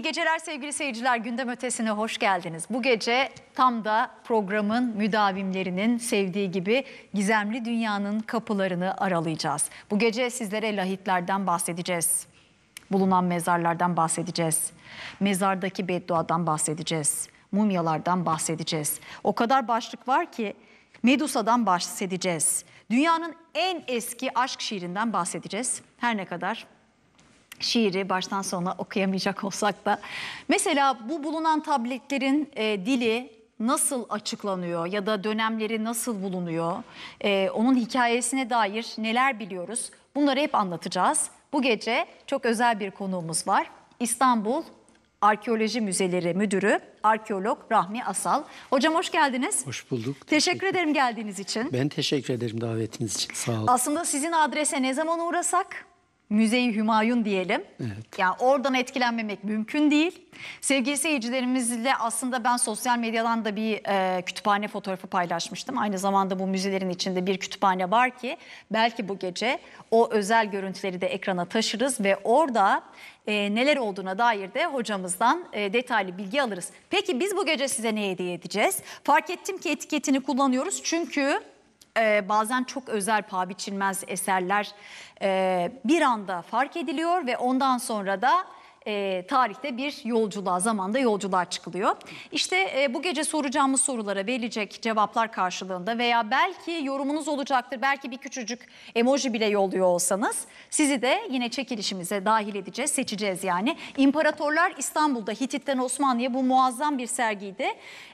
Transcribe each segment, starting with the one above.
İyi geceler sevgili seyirciler. Gündem ötesine hoş geldiniz. Bu gece tam da programın müdavimlerinin sevdiği gibi gizemli dünyanın kapılarını aralayacağız. Bu gece sizlere lahitlerden bahsedeceğiz. Bulunan mezarlardan bahsedeceğiz. Mezardaki bedduadan bahsedeceğiz. Mumyalardan bahsedeceğiz. O kadar başlık var ki Medusa'dan bahsedeceğiz. Dünyanın en eski aşk şiirinden bahsedeceğiz. Her ne kadar şiiri baştan sona okuyamayacak olsak da. Mesela bu bulunan tabletlerin e, dili nasıl açıklanıyor ya da dönemleri nasıl bulunuyor? E, onun hikayesine dair neler biliyoruz? Bunları hep anlatacağız. Bu gece çok özel bir konuğumuz var. İstanbul Arkeoloji Müzeleri Müdürü, arkeolog Rahmi Asal. Hocam hoş geldiniz. Hoş bulduk. Teşekkür, teşekkür ederim geldiğiniz için. Ben teşekkür ederim davetiniz için. Sağ olun. Aslında sizin adrese ne zaman uğrasak Müzeyi Hümayun diyelim. Evet. Yani oradan etkilenmemek mümkün değil. Sevgili seyircilerimizle aslında ben sosyal medyadan da bir e, kütüphane fotoğrafı paylaşmıştım. Aynı zamanda bu müzelerin içinde bir kütüphane var ki belki bu gece o özel görüntüleri de ekrana taşırız ve orada e, neler olduğuna dair de hocamızdan e, detaylı bilgi alırız. Peki biz bu gece size ne hediye edeceğiz? Fark ettim ki etiketini kullanıyoruz çünkü e, bazen çok özel paha biçilmez eserler e, bir anda fark ediliyor ve ondan sonra da e, tarihte bir yolculuğa, zamanda yolculuğa çıkılıyor. İşte e, bu gece soracağımız sorulara verilecek cevaplar karşılığında veya belki yorumunuz olacaktır, belki bir küçücük emoji bile yolluyor olsanız sizi de yine çekilişimize dahil edeceğiz, seçeceğiz yani. İmparatorlar İstanbul'da Hitit'ten Osmanlı'ya bu muazzam bir sergiydi.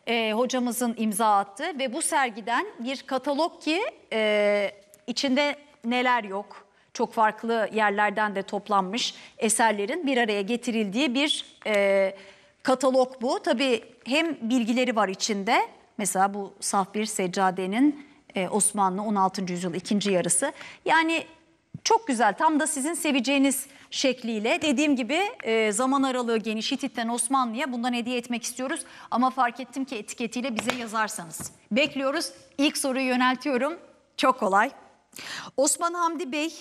E, hocamızın imza attı ve bu sergiden bir katalog ki e, içinde neler yok, çok farklı yerlerden de toplanmış eserlerin bir araya getirildiği bir e, katalog bu. Tabii hem bilgileri var içinde mesela bu saf bir seccadenin e, Osmanlı 16. yüzyıl ikinci yarısı. Yani çok güzel tam da sizin seveceğiniz şekliyle dediğim gibi e, zaman aralığı geniş Hitit'ten Osmanlı'ya bundan hediye etmek istiyoruz. Ama fark ettim ki etiketiyle bize yazarsanız. Bekliyoruz İlk soruyu yöneltiyorum çok kolay. Osman Hamdi Bey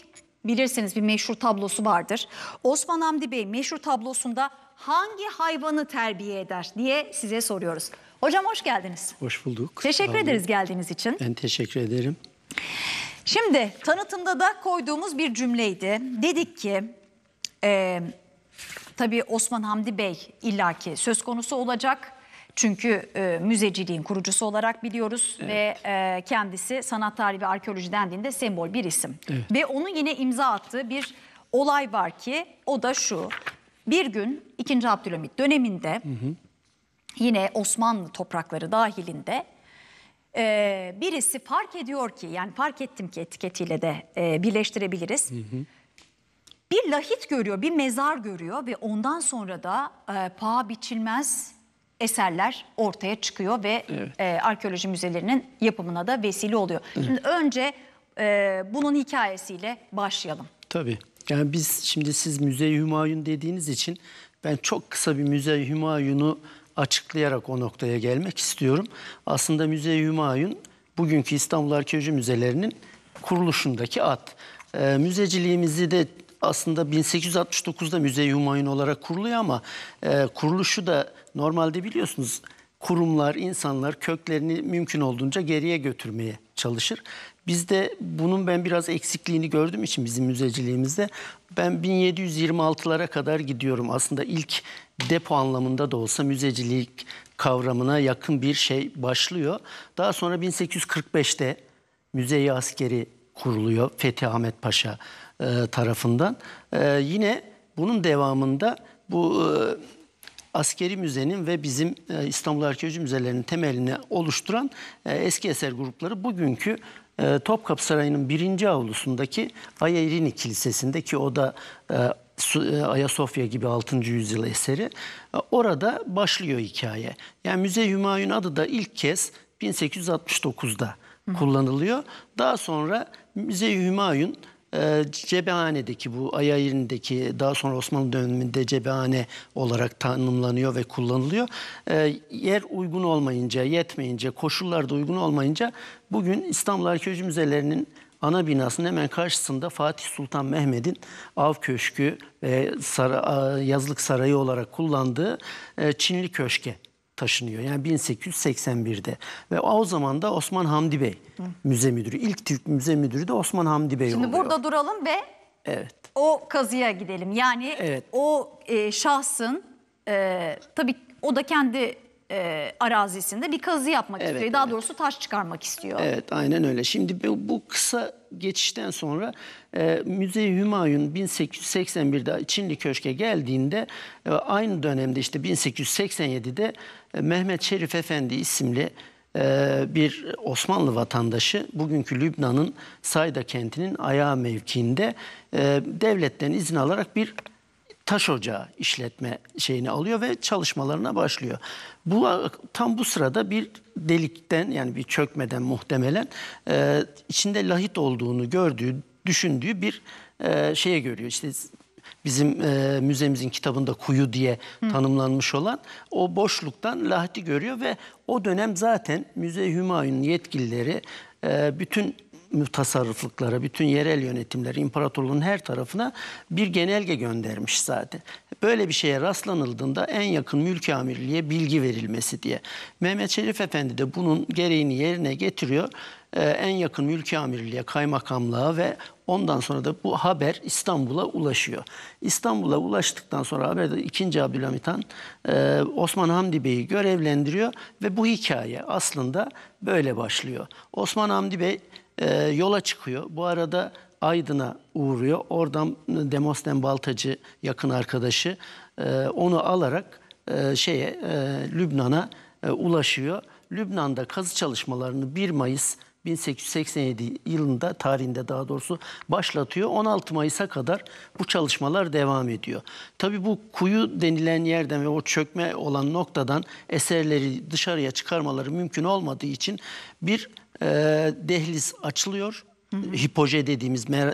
bilirsiniz bir meşhur tablosu vardır. Osman Hamdi Bey meşhur tablosunda hangi hayvanı terbiye eder diye size soruyoruz. Hocam hoş geldiniz. Hoş bulduk. Teşekkür ederiz geldiğiniz için. Ben teşekkür ederim. Şimdi tanıtımda da koyduğumuz bir cümleydi. Dedik ki e, tabii Osman Hamdi Bey illaki söz konusu olacak. Çünkü e, müzeciliğin kurucusu olarak biliyoruz evet. ve e, kendisi sanat tarihi ve arkeoloji dendiğinde sembol bir isim. Evet. Ve onun yine imza attığı bir olay var ki o da şu. Bir gün 2. Abdülhamit döneminde hı hı. yine Osmanlı toprakları dahilinde e, birisi fark ediyor ki yani fark ettim ki etiketiyle de e, birleştirebiliriz. Hı hı. Bir lahit görüyor, bir mezar görüyor ve ondan sonra da e, paha biçilmez eserler ortaya çıkıyor ve evet. e, arkeoloji müzelerinin yapımına da vesile oluyor. Evet. Şimdi önce e, bunun hikayesiyle başlayalım. Tabii. Yani biz şimdi siz Müze-i Hümayun dediğiniz için ben çok kısa bir Müze-i Hümayun'u açıklayarak o noktaya gelmek istiyorum. Aslında Müze-i Hümayun bugünkü İstanbul Arkeoloji Müzelerinin kuruluşundaki ad. E, müzeciliğimizi de aslında 1869'da Müze-i Hümayun olarak kuruluyor ama e, kuruluşu da Normalde biliyorsunuz kurumlar, insanlar köklerini mümkün olduğunca geriye götürmeye çalışır. Bizde bunun ben biraz eksikliğini gördüğüm için bizim müzeciliğimizde ben 1726'lara kadar gidiyorum. Aslında ilk depo anlamında da olsa müzecilik kavramına yakın bir şey başlıyor. Daha sonra 1845'te müzeyi askeri kuruluyor Fethi Ahmet Paşa e, tarafından. E, yine bunun devamında bu e, askeri müzenin ve bizim e, İstanbul Arkeoloji Müzelerinin temelini oluşturan e, eski eser grupları bugünkü e, Topkapı Sarayı'nın birinci avlusundaki Aya Kilisesindeki Kilisesi'nde o da Ayasofya gibi 6. yüzyıl eseri. Orada başlıyor hikaye. Yani Müze Hümayun adı da ilk kez 1869'da kullanılıyor. Daha sonra Müze Hümayun e, Cebehane'deki bu Ayayir'indeki daha sonra Osmanlı döneminde Cebehane olarak tanımlanıyor ve kullanılıyor. E, yer uygun olmayınca, yetmeyince, koşullarda uygun olmayınca bugün İstanbul Arkeoloji Müzeleri'nin ana binasının hemen karşısında Fatih Sultan Mehmet'in av köşkü ve sara, yazlık sarayı olarak kullandığı e, Çinli köşke taşınıyor. Yani 1881'de ve o zaman da Osman Hamdi Bey Hı. müze müdürü. İlk Türk müze müdürü de Osman Hamdi Bey Şimdi oluyor. burada duralım ve evet. o kazıya gidelim. Yani evet. o e, şahsın e, tabii o da kendi e, arazisinde bir kazı yapmak evet, istiyor. Daha evet. doğrusu taş çıkarmak istiyor. Evet aynen öyle. Şimdi bu, bu kısa geçişten sonra e, müze Hümayun 1881'de Çinli Köşk'e geldiğinde e, aynı dönemde işte 1887'de e, Mehmet Şerif Efendi isimli e, bir Osmanlı vatandaşı bugünkü Lübnan'ın Sayda kentinin ayağı mevkiinde e, devletten izin alarak bir taş ocağı işletme şeyini alıyor ve çalışmalarına başlıyor. Bu tam bu sırada bir delikten yani bir çökmeden muhtemelen e, içinde lahit olduğunu gördüğü, düşündüğü bir e, şeye görüyor. İşte bizim e, müzemizin kitabında kuyu diye Hı. tanımlanmış olan o boşluktan lahiti görüyor ve o dönem zaten Müze Hümayun yetkilileri e, bütün mütasarrıflıklara, bütün yerel yönetimler, imparatorluğun her tarafına bir genelge göndermiş zaten. Böyle bir şeye rastlanıldığında en yakın mülki amirliğe bilgi verilmesi diye. Mehmet Şerif Efendi de bunun gereğini yerine getiriyor. Ee, en yakın mülki amirliğe, kaymakamlığa ve ondan sonra da bu haber İstanbul'a ulaşıyor. İstanbul'a ulaştıktan sonra haber de 2. Abdülhamit Han e, Osman Hamdi Bey'i görevlendiriyor ve bu hikaye aslında böyle başlıyor. Osman Hamdi Bey e, yola çıkıyor. Bu arada Aydın'a uğruyor. Oradan demosten Baltacı yakın arkadaşı e, onu alarak e, şeye e, Lübnan'a e, ulaşıyor. Lübnan'da kazı çalışmalarını 1 Mayıs 1887 yılında tarihinde daha doğrusu başlatıyor. 16 Mayıs'a kadar bu çalışmalar devam ediyor. Tabii bu kuyu denilen yerden ve o çökme olan noktadan eserleri dışarıya çıkarmaları mümkün olmadığı için bir e, dehliz açılıyor. Hı hı. Hipoje dediğimiz e,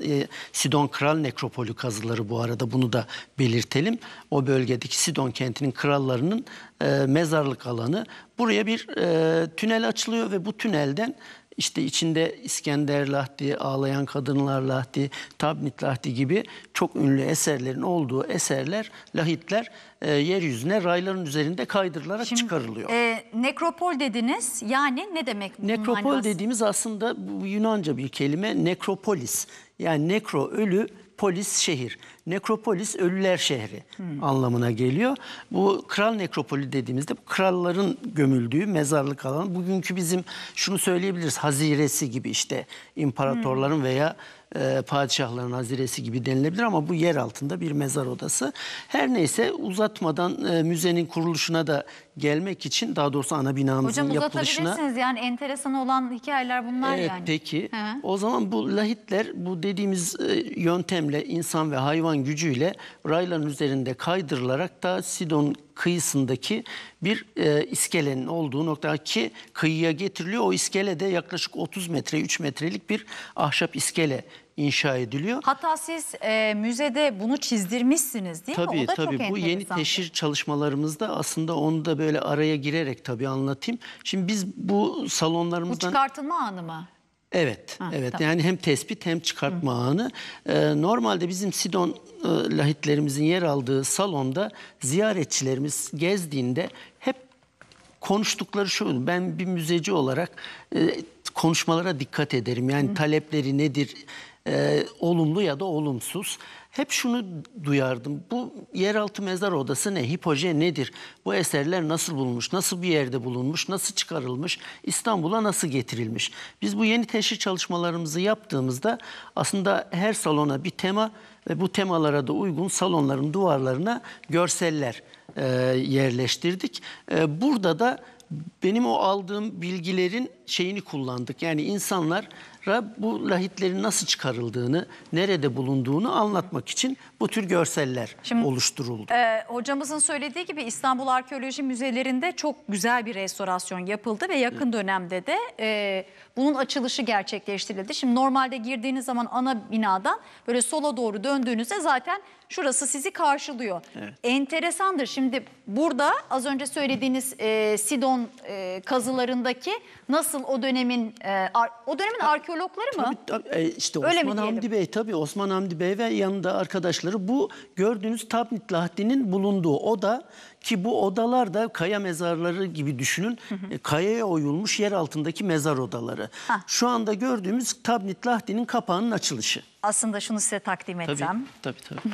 Sidon Kral Nekropolü kazıları bu arada bunu da belirtelim. O bölgedeki Sidon kentinin krallarının e, mezarlık alanı. Buraya bir e, tünel açılıyor ve bu tünelden işte içinde İskender Lahdi, Ağlayan Kadınlar Lahdi, Tabnit Lahdi gibi çok ünlü eserlerin olduğu eserler, lahitler e, yeryüzüne rayların üzerinde kaydırılarak Şimdi, çıkarılıyor. E, nekropol dediniz yani ne demek? Nekropol manası? dediğimiz aslında bu Yunanca bir kelime nekropolis. Yani nekro ölü, polis şehir nekropolis ölüler şehri hmm. anlamına geliyor. Bu kral nekropoli dediğimizde bu kralların gömüldüğü mezarlık alanı. Bugünkü bizim şunu söyleyebiliriz haziresi gibi işte imparatorların hmm. veya e, padişahların haziresi gibi denilebilir ama bu yer altında bir mezar odası. Her neyse uzatmadan e, müzenin kuruluşuna da gelmek için daha doğrusu ana binamızın Hocam, yapılışına. Hocam uzatabilirsiniz yani enteresan olan hikayeler bunlar evet, yani. Peki He. o zaman bu lahitler bu dediğimiz e, yöntemle insan ve hayvan gücüyle rayların üzerinde kaydırılarak da Sidon kıyısındaki bir e, iskelenin olduğu noktaki kıyıya getiriliyor. O iskele de yaklaşık 30 metre, 3 metrelik bir ahşap iskele inşa ediliyor. Hatta siz e, müzede bunu çizdirmişsiniz değil tabii, mi? O da tabii. çok Bu yeni enteresan. teşhir şey. çalışmalarımızda aslında onu da böyle araya girerek tabii anlatayım. Şimdi biz bu salonlarımızdan. Bu salonlarımızdan... çıkartılma anı mı? Evet, Ha, evet. tamam. Yani hem tespit hem çıkartma anı. Ee, normalde bizim Sidon e, lahitlerimizin yer aldığı salonda ziyaretçilerimiz gezdiğinde hep konuştukları şu. Ben bir müzeci olarak e, konuşmalara dikkat ederim. Yani Hı. talepleri nedir? E, olumlu ya da olumsuz. Hep şunu duyardım. Bu yeraltı mezar odası ne? Hipoje nedir? Bu eserler nasıl bulunmuş? Nasıl bir yerde bulunmuş? Nasıl çıkarılmış? İstanbul'a nasıl getirilmiş? Biz bu yeni teşhir çalışmalarımızı yaptığımızda aslında her salona bir tema ve bu temalara da uygun salonların duvarlarına görseller e, yerleştirdik. E, burada da benim o aldığım bilgilerin şeyini kullandık. Yani insanlar Rab bu lahitlerin nasıl çıkarıldığını, nerede bulunduğunu anlatmak için bu tür görseller Şimdi, oluşturuldu. E, hocamızın söylediği gibi İstanbul Arkeoloji Müzelerinde çok güzel bir restorasyon yapıldı ve yakın evet. dönemde de e, bunun açılışı gerçekleştirildi. Şimdi normalde girdiğiniz zaman ana binadan böyle sola doğru döndüğünüzde zaten Şurası sizi karşılıyor. Evet. Enteresandır. Şimdi burada az önce söylediğiniz e, Sidon e, kazılarındaki nasıl o dönemin e, ar, o dönemin arkeologları mı? Tabii, tabii, e, işte Öyle Osman Hamdi Bey tabii Osman Hamdi Bey ve yanında arkadaşları bu gördüğünüz Tabnit Lahdi'nin bulunduğu oda ki bu odalar da kaya mezarları gibi düşünün. Hı hı. E, kayaya oyulmuş yer altındaki mezar odaları. Ha. Şu anda gördüğümüz Tabnit Lahdi'nin kapağının açılışı. Aslında şunu size takdim etsem. Tabii tabii. tabii.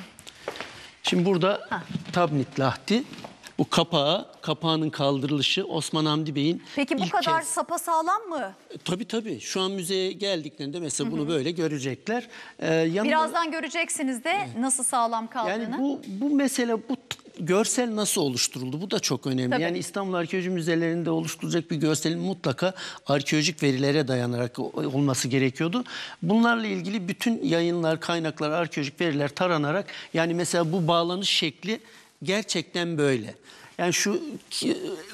Şimdi burada ha. tabnit lahti. Bu kapağı, kapağının kaldırılışı Osman Hamdi Bey'in Peki bu kadar kez... sapa sağlam mı? E, tabii tabii. Şu an müzeye geldiklerinde mesela Hı -hı. bunu böyle görecekler. Ee, yanında... Birazdan göreceksiniz de nasıl sağlam kaldığını. Yani bu, bu mesele bu görsel nasıl oluşturuldu? Bu da çok önemli. Tabii. Yani İstanbul Arkeoloji Müzelerinde oluşturulacak bir görselin mutlaka arkeolojik verilere dayanarak olması gerekiyordu. Bunlarla ilgili bütün yayınlar, kaynaklar, arkeolojik veriler taranarak yani mesela bu bağlanış şekli gerçekten böyle. Yani şu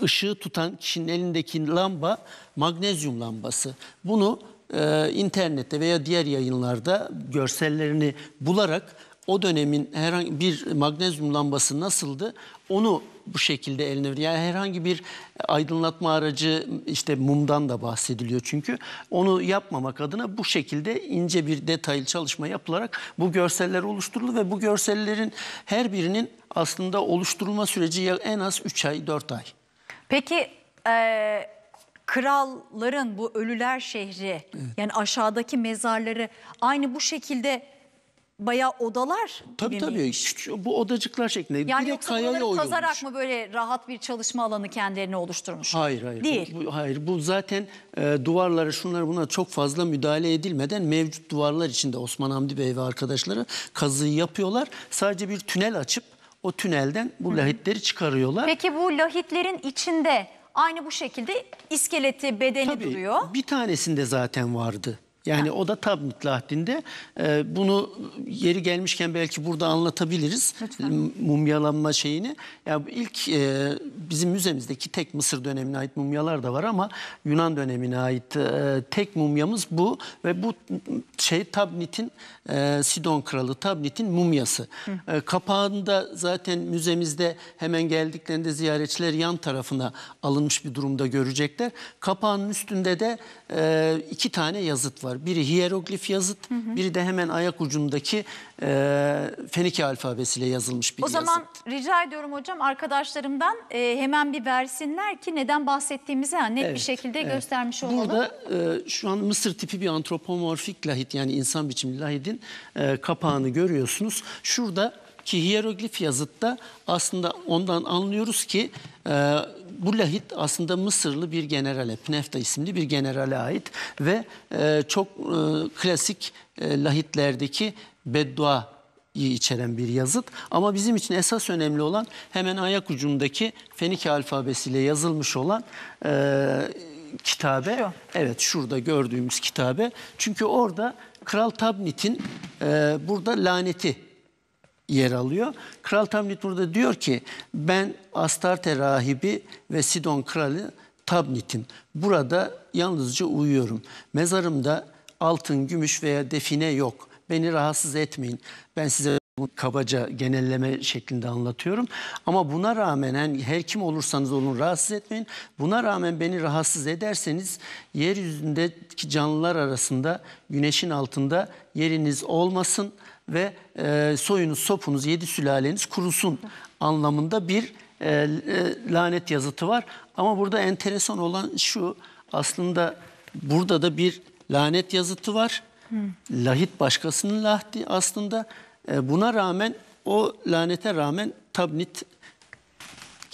ışığı tutan kişinin elindeki lamba magnezyum lambası. Bunu e, internette veya diğer yayınlarda görsellerini bularak o dönemin herhangi bir magnezyum lambası nasıldı onu bu şekilde eline veriyor. Yani herhangi bir aydınlatma aracı işte mumdan da bahsediliyor çünkü. Onu yapmamak adına bu şekilde ince bir detaylı çalışma yapılarak bu görseller oluşturuldu ve bu görsellerin her birinin aslında oluşturulma süreci en az 3 ay 4 ay. Peki ee, kralların bu ölüler şehri evet. yani aşağıdaki mezarları aynı bu şekilde bayağı odalar Tabii gibi tabii. miymiş? Küçük- Bu odacıklar şeklinde. Yani Direkt yoksa kayaya kazarak oyulmuş. mı böyle rahat bir çalışma alanı kendilerine oluşturmuş? Hayır hayır. Değil. Bu, bu- hayır bu zaten e, duvarlara şunlar buna çok fazla müdahale edilmeden mevcut duvarlar içinde Osman Hamdi Bey ve arkadaşları kazıyı yapıyorlar. Sadece bir tünel açıp o tünelden bu lahitleri çıkarıyorlar. Peki bu lahitlerin içinde aynı bu şekilde iskeleti, bedeni Tabii, duruyor. Bir tanesinde zaten vardı. Yani ha. o da tabnitli ahdinde. Ee, bunu yeri gelmişken belki burada anlatabiliriz. Lütfen. Mumyalanma şeyini. Yani ilk e, bizim müzemizdeki tek Mısır dönemine ait mumyalar da var ama Yunan dönemine ait e, tek mumyamız bu ve bu şey Tabnit'in e, Sidon kralı Tabnit'in mumyası. E, kapağında zaten müzemizde hemen geldiklerinde ziyaretçiler yan tarafına alınmış bir durumda görecekler. Kapağın üstünde de e, iki tane yazıt var var. Biri hieroglif yazıt, hı hı. biri de hemen ayak ucundaki e, Fenike alfabesiyle yazılmış bir o yazıt. O zaman rica ediyorum hocam arkadaşlarımdan e, hemen bir versinler ki neden bahsettiğimizi yani net evet, bir şekilde evet. göstermiş olalım. Burada e, şu an Mısır tipi bir antropomorfik lahit yani insan biçimli lahitin e, kapağını görüyorsunuz. Şurada ki hieroglif yazıtta aslında ondan anlıyoruz ki e, bu lahit aslında Mısırlı bir generale, Pnefta isimli bir generale ait ve e, çok e, klasik e, lahitlerdeki beddua içeren bir yazıt. Ama bizim için esas önemli olan hemen ayak ucundaki Fenike alfabesiyle yazılmış olan e, kitabe. Şu. Evet şurada gördüğümüz kitabe. Çünkü orada Kral Tabnit'in e, burada laneti yer alıyor. Kral Tamnit burada diyor ki ben Astarte rahibi ve Sidon kralı Tabnit'im. Burada yalnızca uyuyorum. Mezarımda altın, gümüş veya define yok. Beni rahatsız etmeyin. Ben size bu kabaca genelleme şeklinde anlatıyorum. Ama buna rağmen yani her kim olursanız olun rahatsız etmeyin. Buna rağmen beni rahatsız ederseniz yeryüzündeki canlılar arasında güneşin altında yeriniz olmasın ve e, soyunuz, sopunuz, yedi sülaleniz kurusun anlamında bir e, e, lanet yazıtı var. Ama burada enteresan olan şu aslında burada da bir lanet yazıtı var. Hı. Lahit başkasının lahdi aslında. E, buna rağmen o lanete rağmen Tabnit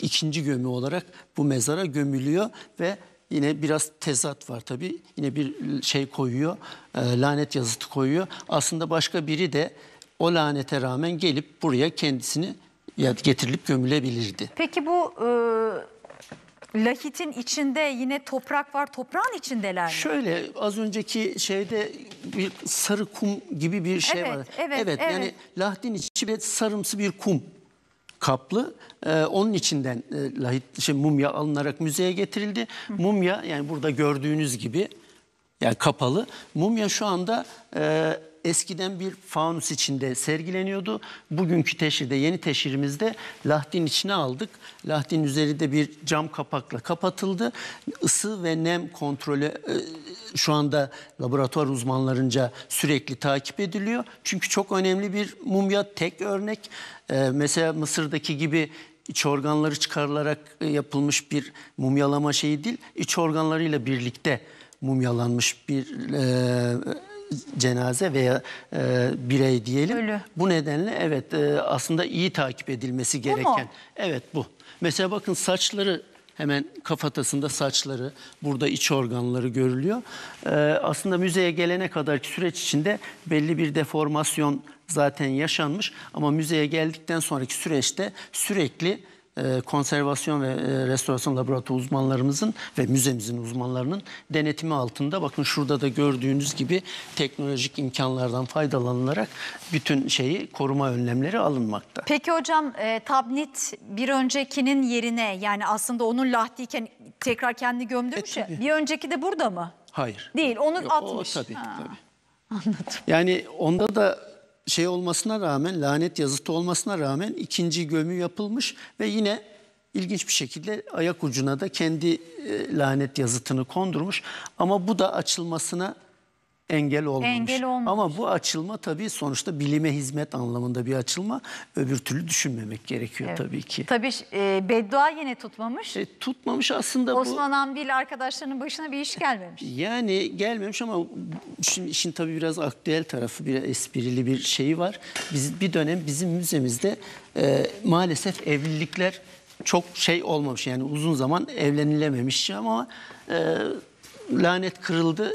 ikinci gömü olarak bu mezara gömülüyor ve Yine biraz tezat var tabi Yine bir şey koyuyor, e, lanet yazıtı koyuyor. Aslında başka biri de o lanete rağmen gelip buraya kendisini ya getirilip gömülebilirdi. Peki bu e, lahitin içinde yine toprak var. Toprağın içindeler mi? Şöyle az önceki şeyde bir sarı kum gibi bir şey evet, var. Evet, evet. Yani lahitin içi bir sarımsı bir kum kaplı. Ee, onun içinden e, lahit şey, mumya alınarak müzeye getirildi. Mumya yani burada gördüğünüz gibi yani kapalı. Mumya şu anda e, eskiden bir fanus içinde sergileniyordu. Bugünkü teşhirde, yeni teşhirimizde lahdin içine aldık. Lahdin üzeri de bir cam kapakla kapatıldı. Isı ve nem kontrolü e, şu anda laboratuvar uzmanlarınca sürekli takip ediliyor. Çünkü çok önemli bir mumya tek örnek. Ee, mesela Mısır'daki gibi iç organları çıkarılarak e, yapılmış bir mumyalama şeyi değil, iç organlarıyla birlikte mumyalanmış bir e, cenaze veya e, birey diyelim. Ölü. Bu nedenle evet e, aslında iyi takip edilmesi gereken. Bu mu? Evet bu. Mesela bakın saçları Hemen kafatasında saçları, burada iç organları görülüyor. Ee, aslında müzeye gelene kadarki süreç içinde belli bir deformasyon zaten yaşanmış ama müzeye geldikten sonraki süreçte sürekli e, konservasyon ve e, restorasyon laboratuvarı uzmanlarımızın ve müzemizin uzmanlarının denetimi altında. Bakın şurada da gördüğünüz gibi teknolojik imkanlardan faydalanılarak bütün şeyi koruma önlemleri alınmakta. Peki hocam e, tabnit bir öncekinin yerine yani aslında onun lahdiyken tekrar kendi gömdürmüş e, ya şey? bir önceki de burada mı? Hayır. Değil onu Yok, atmış. O, tabii tabii. Anladım. Yani onda da şey olmasına rağmen, lanet yazıtı olmasına rağmen ikinci gömü yapılmış ve yine ilginç bir şekilde ayak ucuna da kendi e, lanet yazıtını kondurmuş. Ama bu da açılmasına engel olmamış. Engel olmamış. Ama bu açılma tabii sonuçta bilime hizmet anlamında bir açılma. Öbür türlü düşünmemek gerekiyor evet. tabii ki. Tabii e, beddua yine tutmamış. E, tutmamış aslında Osman bu. Osman Ambil arkadaşlarının başına bir iş gelmemiş. Yani gelmemiş ama şimdi işin tabii biraz aktüel tarafı, bir esprili bir şeyi var. Biz bir dönem bizim müzemizde e, maalesef evlilikler çok şey olmamış. Yani uzun zaman evlenilememiş ama e, lanet kırıldı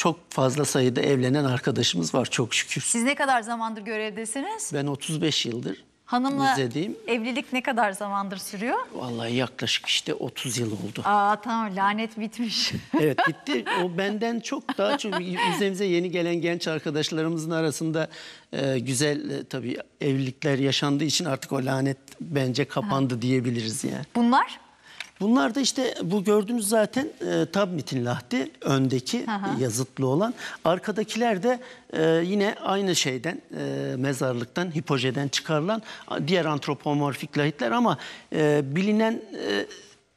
çok fazla sayıda evlenen arkadaşımız var çok şükür. Siz ne kadar zamandır görevdesiniz? Ben 35 yıldır. Hanımla müzedeyim. evlilik ne kadar zamandır sürüyor? Vallahi yaklaşık işte 30 yıl oldu. Aa tamam lanet bitmiş. evet bitti. O benden çok daha çok müzemize yeni gelen genç arkadaşlarımızın arasında e, güzel e, tabii evlilikler yaşandığı için artık o lanet bence kapandı ha. diyebiliriz yani. Bunlar? Bunlar da işte bu gördüğümüz zaten e, Tabmit'in lahdi öndeki Aha. yazıtlı olan. Arkadakiler de e, yine aynı şeyden e, mezarlıktan, hipojeden çıkarılan diğer antropomorfik lahitler ama e, bilinen... E,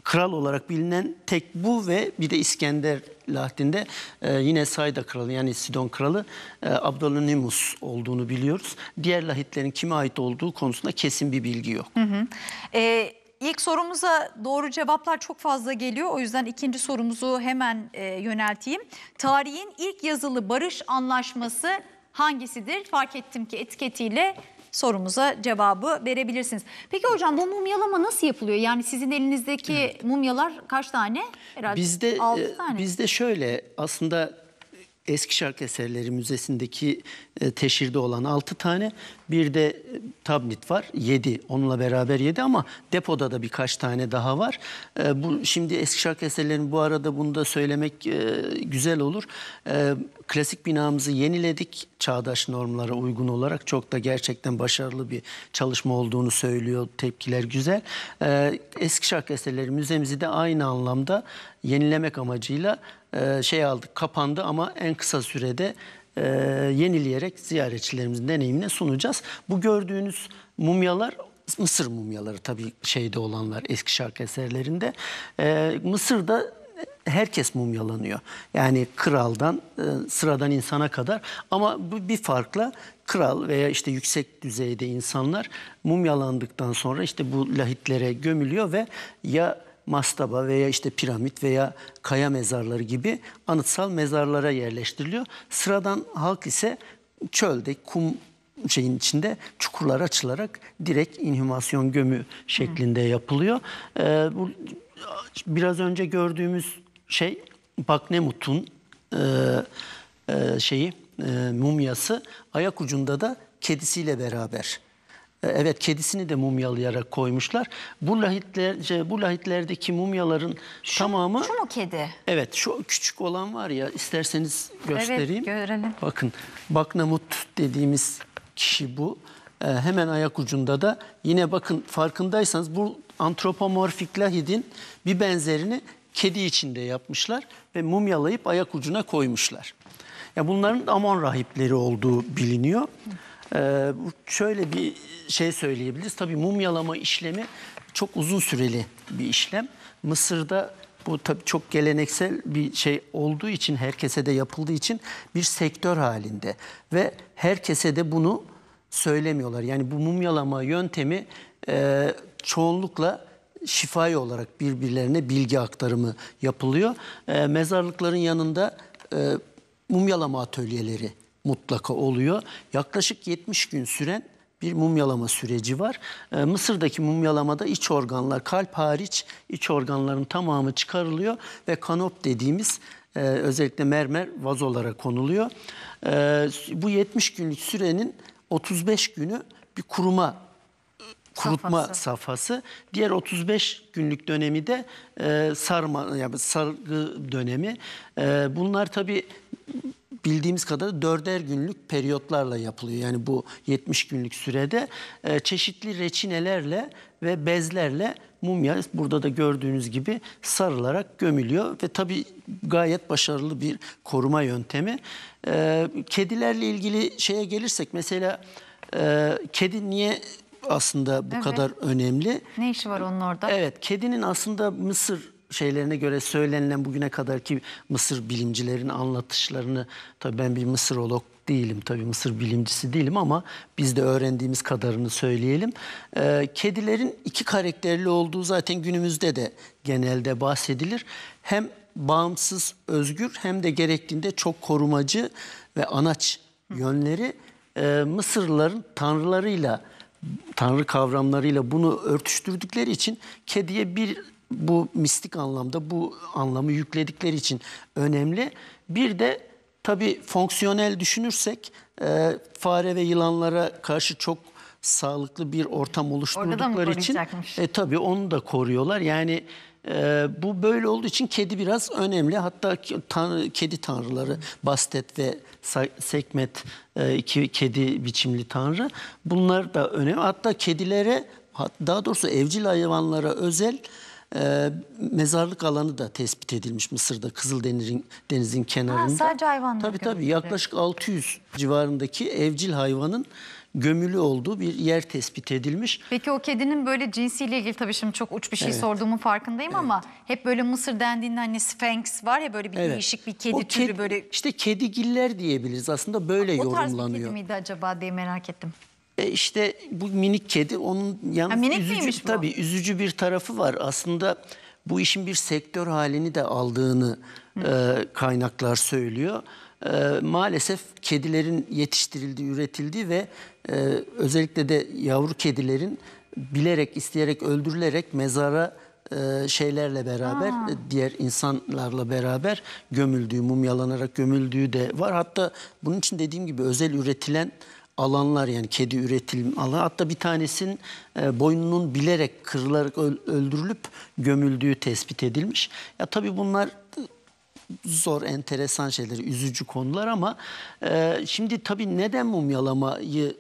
kral olarak bilinen tek bu ve bir de İskender Lahdinde e, yine Sayda kralı yani Sidon kralı e, Abdolonimus olduğunu biliyoruz. Diğer lahitlerin kime ait olduğu konusunda kesin bir bilgi yok. Hı hı. E, İlk sorumuza doğru cevaplar çok fazla geliyor. O yüzden ikinci sorumuzu hemen e, yönelteyim. Tarihin ilk yazılı barış anlaşması hangisidir? Fark ettim ki etiketiyle sorumuza cevabı verebilirsiniz. Peki hocam bu mumyalama nasıl yapılıyor? Yani sizin elinizdeki evet. mumyalar kaç tane? Herhalde bizde, 6 e, tane. Bizde şöyle aslında Eski şarkı Eserleri Müzesi'ndeki e, teşhirde olan 6 tane. Bir de e, tabnit var 7. Onunla beraber 7 ama depoda da birkaç tane daha var. E, bu Şimdi Eski şarkı Eserleri'nin bu arada bunu da söylemek e, güzel olur. E, klasik binamızı yeniledik çağdaş normlara uygun olarak. Çok da gerçekten başarılı bir çalışma olduğunu söylüyor. Tepkiler güzel. Eski şarkı Eserleri Müzemizi de aynı anlamda yenilemek amacıyla e, şey aldık kapandı ama en kısa sürede e, yenileyerek ziyaretçilerimizin deneyimine sunacağız. Bu gördüğünüz mumyalar Mısır mumyaları tabii şeyde olanlar eski şark eserlerinde. E, Mısır'da herkes mumyalanıyor. Yani kraldan e, sıradan insana kadar ama bu bir farkla kral veya işte yüksek düzeyde insanlar mumyalandıktan sonra işte bu lahitlere gömülüyor ve ya mastaba veya işte piramit veya kaya mezarları gibi anıtsal mezarlara yerleştiriliyor. Sıradan halk ise çölde kum şeyin içinde çukurlar açılarak direkt inhumasyon gömü şeklinde yapılıyor. Ee, bu biraz önce gördüğümüz şey Baknemut'un e, e, şeyi e, mumyası ayak ucunda da kedisiyle beraber e, evet kedisini de mumyalayarak koymuşlar. Bu lahitler bu lahitlerdeki mumyaların şu, tamamı Şu mu kedi? Evet, şu küçük olan var ya isterseniz göstereyim. Evet, görelim. Bakın Baknamut dediğimiz kişi bu. Ee, hemen ayak ucunda da yine bakın farkındaysanız bu antropomorfik lahidin bir benzerini kedi içinde yapmışlar ve mumyalayıp ayak ucuna koymuşlar. Ya bunların Amon rahipleri olduğu biliniyor. Hı. Ee, şöyle bir şey söyleyebiliriz. Tabii mumyalama işlemi çok uzun süreli bir işlem. Mısır'da bu tabii çok geleneksel bir şey olduğu için, herkese de yapıldığı için bir sektör halinde. Ve herkese de bunu söylemiyorlar. Yani bu mumyalama yöntemi e, çoğunlukla şifai olarak birbirlerine bilgi aktarımı yapılıyor. E, mezarlıkların yanında e, mumyalama atölyeleri mutlaka oluyor. Yaklaşık 70 gün süren bir mumyalama süreci var. E, Mısır'daki mumyalamada iç organlar, kalp hariç iç organların tamamı çıkarılıyor ve kanop dediğimiz e, özellikle mermer vazolara konuluyor. E, bu 70 günlük sürenin 35 günü bir kuruma kurutma safhası. safhası. Diğer 35 günlük dönemi de e, sarma, yani sargı dönemi. E, bunlar tabii bildiğimiz kadarıyla dörder günlük periyotlarla yapılıyor. Yani bu 70 günlük sürede e, çeşitli reçinelerle ve bezlerle mumya burada da gördüğünüz gibi sarılarak gömülüyor ve tabii gayet başarılı bir koruma yöntemi. E, kedilerle ilgili şeye gelirsek mesela e, kedi niye aslında bu evet. kadar önemli. Ne işi var onun orada? Evet, kedinin aslında Mısır şeylerine göre söylenilen bugüne kadar ki Mısır bilimcilerin anlatışlarını tabii ben bir Mısırolog değilim tabii Mısır bilimcisi değilim ama biz de öğrendiğimiz kadarını söyleyelim. Ee, kedilerin iki karakterli olduğu zaten günümüzde de genelde bahsedilir. Hem bağımsız, özgür hem de gerektiğinde çok korumacı ve anaç yönleri e, Mısırlıların tanrılarıyla tanrı kavramlarıyla bunu örtüştürdükleri için kediye bir bu mistik anlamda bu anlamı yükledikleri için önemli. Bir de tabii fonksiyonel düşünürsek e, fare ve yılanlara karşı çok sağlıklı bir ortam oluşturdukları için e, tabii onu da koruyorlar. Yani e, bu böyle olduğu için kedi biraz önemli. Hatta tan kedi tanrıları Bastet ve Sekmet e, iki kedi biçimli tanrı. Bunlar da önemli. Hatta kedilere daha doğrusu evcil hayvanlara özel e, mezarlık alanı da tespit edilmiş Mısır'da Kızıldeniz'in denizin kenarında. Ha, sadece hayvanlar. Tabii tabii yaklaşık 600 civarındaki evcil hayvanın gömülü olduğu bir yer tespit edilmiş. Peki o kedinin böyle cinsiyle ilgili tabii şimdi çok uç bir şey evet. sorduğumun farkındayım evet. ama hep böyle Mısır dendiğinde hani Sphinx var ya böyle bir evet. değişik bir kedi o türü ked, böyle. İşte kedigiller diyebiliriz aslında böyle o yorumlanıyor. O tarz bir kedi miydi acaba diye merak ettim. E işte bu minik kedi onun yalnız ha, üzücü, tabii üzücü bir tarafı var. Aslında bu işin bir sektör halini de aldığını e, kaynaklar söylüyor e, maalesef kedilerin yetiştirildiği, üretildiği ve e, özellikle de yavru kedilerin bilerek, isteyerek öldürülerek mezara e, şeylerle beraber Aa. E, diğer insanlarla beraber gömüldüğü, mumyalanarak gömüldüğü de var. Hatta bunun için dediğim gibi özel üretilen alanlar yani kedi üretilim alanı. Hatta bir tanesinin e, boynunun bilerek kırılarak öldürülüp gömüldüğü tespit edilmiş. Ya tabii bunlar zor, enteresan şeyler, üzücü konular ama e, şimdi tabii neden mumyalamayı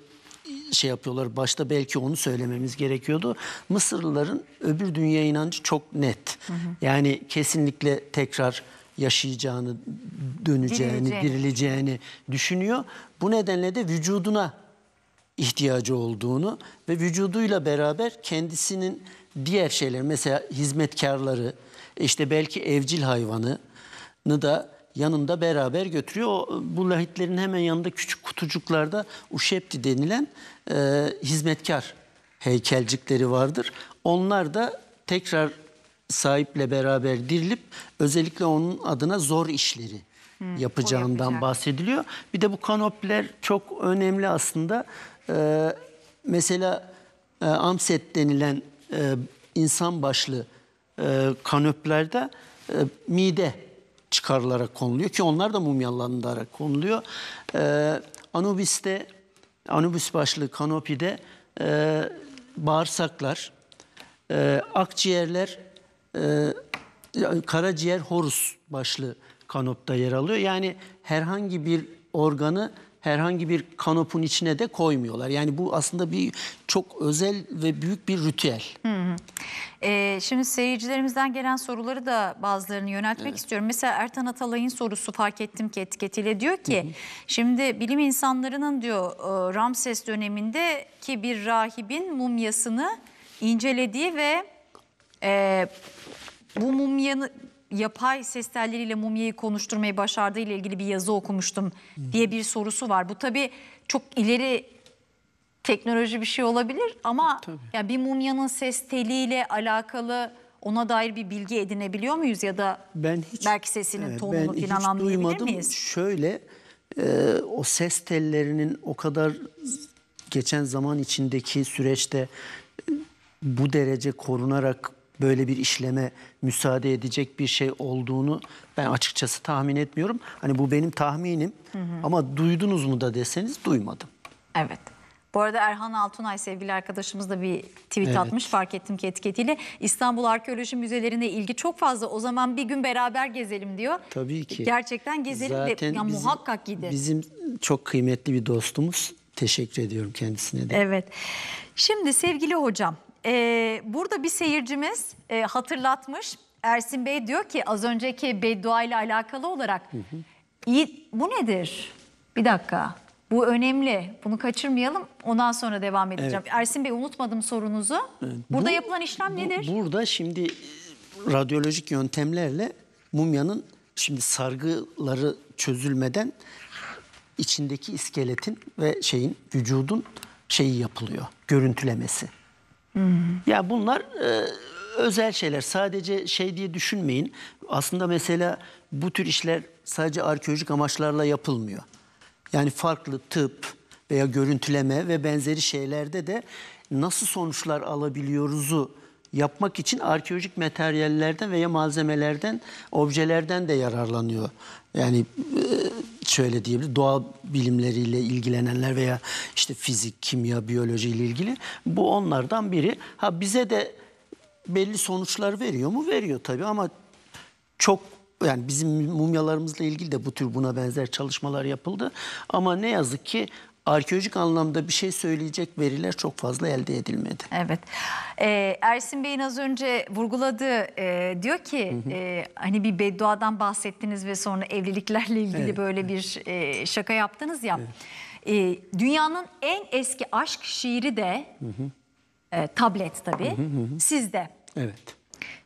şey yapıyorlar. Başta belki onu söylememiz gerekiyordu. Mısırlıların öbür dünya inancı çok net. Hı hı. Yani kesinlikle tekrar yaşayacağını, döneceğini, dirileceğini. dirileceğini düşünüyor. Bu nedenle de vücuduna ihtiyacı olduğunu ve vücuduyla beraber kendisinin diğer şeyler mesela hizmetkarları, işte belki evcil hayvanı, da yanında beraber götürüyor. O, bu lahitlerin hemen yanında küçük kutucuklarda uşepti denilen e, hizmetkar heykelcikleri vardır. Onlar da tekrar sahiple beraber dirilip özellikle onun adına zor işleri Hı, hmm, yapacağından bahsediliyor. Bir de bu kanopiler çok önemli aslında. Ee, mesela e, Amset denilen e, insan başlı e, kanoplerde e, mide çıkarılarak konuluyor ki onlar da mumyalandırarak konuluyor. Ee, Anubis'te, Anubis başlı kanopide e, bağırsaklar, e, akciğerler, e, karaciğer horus başlı kanopta yer alıyor. Yani herhangi bir organı herhangi bir kanopun içine de koymuyorlar. Yani bu aslında bir çok özel ve büyük bir ritüel. Hı hı. Ee, şimdi seyircilerimizden gelen soruları da bazılarını yöneltmek evet. istiyorum. Mesela Ertan Atalay'ın sorusu fark ettim ki etiketiyle diyor ki hı hı. şimdi bilim insanlarının diyor e, Ramses döneminde ki bir rahibin mumyasını incelediği ve e, bu mumyanın yapay ses telleriyle mumyayı konuşturmayı başardığı ile ilgili bir yazı okumuştum diye bir sorusu var. Bu tabii çok ileri teknoloji bir şey olabilir ama ya yani bir mumyanın ses teliyle alakalı ona dair bir bilgi edinebiliyor muyuz ya da ben hiç, belki sesinin evet, tonunu ben falan hiç duymadım. miyiz? Şöyle e, o ses tellerinin o kadar geçen zaman içindeki süreçte e, bu derece korunarak böyle bir işleme müsaade edecek bir şey olduğunu ben açıkçası tahmin etmiyorum. Hani bu benim tahminim hı hı. ama duydunuz mu da deseniz duymadım. Evet. Bu arada Erhan Altunay sevgili arkadaşımız da bir tweet evet. atmış fark ettim ki etiketiyle. İstanbul Arkeoloji Müzelerine ilgi çok fazla o zaman bir gün beraber gezelim diyor. Tabii ki. Gerçekten gezelim Zaten ve ya bizim, muhakkak gidelim. Bizim çok kıymetli bir dostumuz. Teşekkür ediyorum kendisine de. Evet. Şimdi sevgili hocam ee, burada bir seyircimiz e, hatırlatmış. Ersin Bey diyor ki az önceki beddua ile alakalı olarak. Hı hı. bu nedir? Bir dakika. Bu önemli. Bunu kaçırmayalım. Ondan sonra devam edeceğim. Evet. Ersin Bey unutmadım sorunuzu. Evet. Burada bu, yapılan işlem bu, nedir? Burada şimdi e, radyolojik yöntemlerle mumyanın şimdi sargıları çözülmeden içindeki iskeletin ve şeyin vücudun şeyi yapılıyor. Görüntülemesi. Hmm. Ya bunlar e, özel şeyler. Sadece şey diye düşünmeyin. Aslında mesela bu tür işler sadece arkeolojik amaçlarla yapılmıyor. Yani farklı tıp veya görüntüleme ve benzeri şeylerde de nasıl sonuçlar alabiliyoruzu yapmak için arkeolojik materyallerden veya malzemelerden, objelerden de yararlanıyor. Yani e, şöyle diyebilir, doğa bilimleriyle ilgilenenler veya işte fizik, kimya, biyoloji ile ilgili bu onlardan biri. Ha bize de belli sonuçlar veriyor mu? Veriyor tabii ama çok yani bizim mumyalarımızla ilgili de bu tür buna benzer çalışmalar yapıldı. Ama ne yazık ki arkeolojik anlamda bir şey söyleyecek veriler çok fazla elde edilmedi. Evet. Ee, Ersin Bey'in az önce vurguladığı e, diyor ki hı hı. E, hani bir bedduadan bahsettiniz ve sonra evliliklerle ilgili evet, böyle evet. bir e, şaka yaptınız ya. Evet. E, dünyanın en eski aşk şiiri de hı hı. E, tablet tabii hı hı hı. sizde. Evet.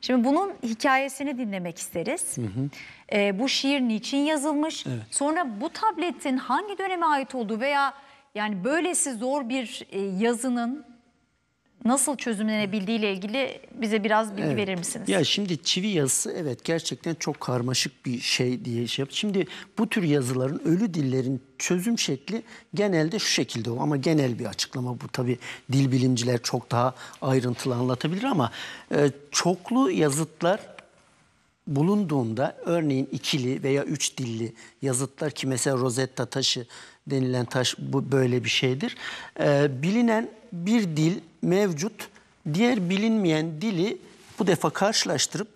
Şimdi bunun hikayesini dinlemek isteriz. Hı hı. E, bu şiir niçin yazılmış? Evet. Sonra bu tabletin hangi döneme ait olduğu veya yani böylesi zor bir e, yazının nasıl çözümlenebildiği ile ilgili bize biraz bilgi evet. verir misiniz? Ya şimdi çivi yazısı evet gerçekten çok karmaşık bir şey diye şey yap. Şimdi bu tür yazıların ölü dillerin çözüm şekli genelde şu şekilde o ama genel bir açıklama bu tabi dil bilimciler çok daha ayrıntılı anlatabilir ama e, çoklu yazıtlar bulunduğunda örneğin ikili veya üç dilli yazıtlar ki mesela Rosetta taşı denilen taş bu böyle bir şeydir. E, bilinen bir dil mevcut, diğer bilinmeyen dili bu defa karşılaştırıp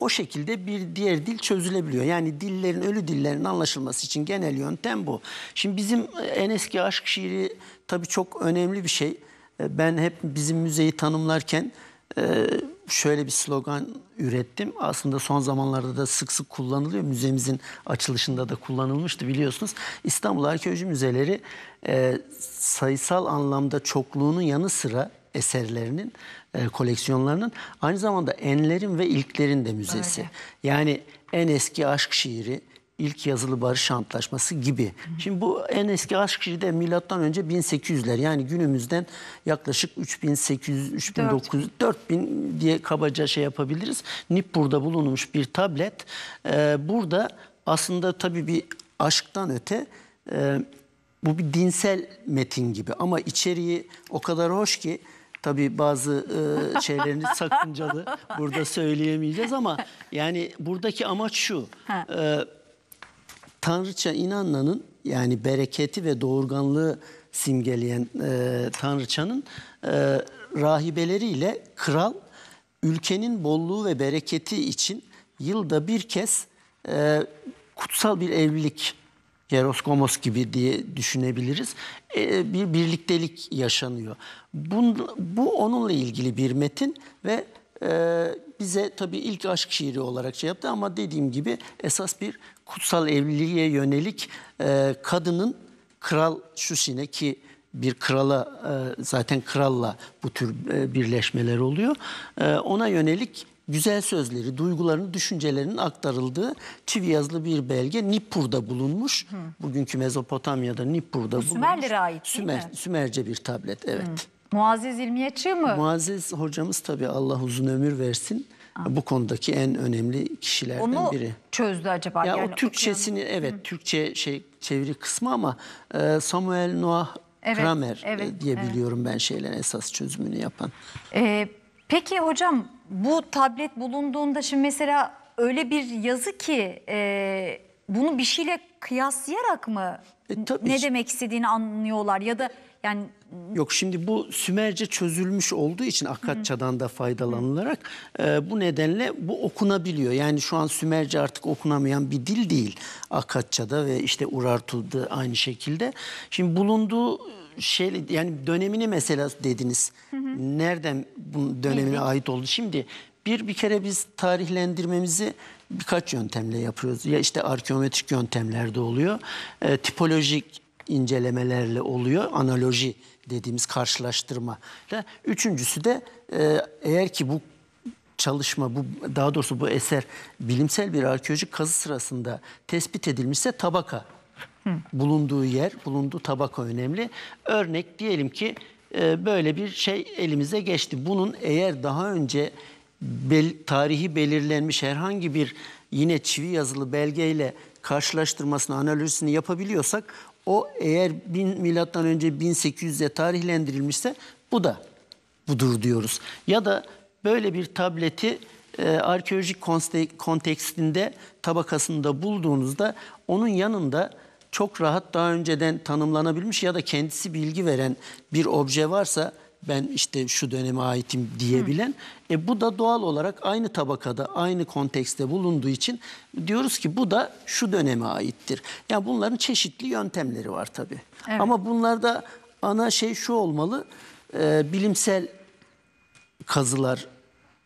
o şekilde bir diğer dil çözülebiliyor. Yani dillerin, ölü dillerin anlaşılması için genel yöntem bu. Şimdi bizim en eski aşk şiiri tabii çok önemli bir şey. Ee, ben hep bizim müzeyi tanımlarken ee, şöyle bir slogan ürettim. Aslında son zamanlarda da sık sık kullanılıyor. Müzemizin açılışında da kullanılmıştı biliyorsunuz. İstanbul Arkeoloji Müzeleri e, sayısal anlamda çokluğunun yanı sıra eserlerinin, e, koleksiyonlarının aynı zamanda enlerin ve ilklerin de müzesi. Öyle. Yani en eski aşk şiiri, ilk yazılı barış antlaşması gibi. Şimdi bu en eski aşk şiiri de milattan önce 1800'ler. Yani günümüzden yaklaşık 3800 3900 4000 diye kabaca şey yapabiliriz. Nippur'da bulunmuş bir tablet. Ee, burada aslında tabii bir aşktan öte e, bu bir dinsel metin gibi ama içeriği o kadar hoş ki Tabii bazı e, şeylerini sakıncalı burada söyleyemeyeceğiz ama yani buradaki amaç şu. E, Tanrıça inanlanın yani bereketi ve doğurganlığı simgeleyen e, Tanrıçanın e, rahibeleriyle kral ülkenin bolluğu ve bereketi için yılda bir kez e, kutsal bir evlilik Yeroskomos gibi diye düşünebiliriz. E, bir birliktelik yaşanıyor. Bu, bu onunla ilgili bir metin ve e, bize tabii ilk aşk şiiri olarak şey yaptı ama dediğim gibi esas bir kutsal evliliğe yönelik e, kadının kral Şusin'e ki bir krala e, zaten kralla bu tür e, birleşmeler oluyor. E, ona yönelik güzel sözleri, duygularını, düşüncelerinin aktarıldığı çivi yazılı bir belge Nippur'da bulunmuş. Hı. Bugünkü Mezopotamya'da Nippur'da bu bulunmuş. Sümerlere ait Sümer, mi? Sümerce bir tablet evet. Hı. Muazzez İlmiyatçı mı? Muazzez hocamız tabii Allah uzun ömür versin. Anladım. Bu konudaki en önemli kişilerden Onu biri. Onu çözdü acaba? Ya yani o Türkçesini okuyan... evet Hı. Türkçe şey çeviri kısmı ama e, Samuel Noah evet, Kramer e, evet, diye evet. biliyorum ben şeylerin esas çözümünü yapan. Ee, peki hocam bu tablet bulunduğunda şimdi mesela öyle bir yazı ki e, bunu bir şeyle kıyaslayarak mı e, ne demek istediğini anlıyorlar ya da yani Yok şimdi bu Sümerce çözülmüş olduğu için Akkadça'dan da faydalanılarak e, bu nedenle bu okunabiliyor. Yani şu an Sümerce artık okunamayan bir dil değil Akkadça'da ve işte Urartu'da aynı şekilde. Şimdi bulunduğu şey yani dönemini mesela dediniz. Hı hı. Nereden bu dönemine hı hı. ait oldu? Şimdi bir bir kere biz tarihlendirmemizi birkaç yöntemle yapıyoruz. Ya işte arkeometrik yöntemlerde oluyor. E, tipolojik incelemelerle oluyor. Analoji dediğimiz karşılaştırma. Üçüncüsü de e, eğer ki bu çalışma bu daha doğrusu bu eser bilimsel bir arkeolojik kazı sırasında tespit edilmişse tabaka Hı. bulunduğu yer, bulunduğu tabaka önemli. Örnek diyelim ki e, böyle bir şey elimize geçti. Bunun eğer daha önce bel, tarihi belirlenmiş herhangi bir yine çivi yazılı belgeyle karşılaştırmasını, analizini yapabiliyorsak o eğer bin, milattan önce 1800'de tarihlendirilmişse bu da budur diyoruz. Ya da böyle bir tableti e, arkeolojik kontekstinde tabakasında bulduğunuzda onun yanında çok rahat daha önceden tanımlanabilmiş ya da kendisi bilgi veren bir obje varsa ben işte şu döneme aitim diyebilen. Hı. E bu da doğal olarak aynı tabakada, aynı kontekste bulunduğu için diyoruz ki bu da şu döneme aittir. Yani bunların çeşitli yöntemleri var tabii. Evet. Ama bunlarda ana şey şu olmalı, e, bilimsel kazılar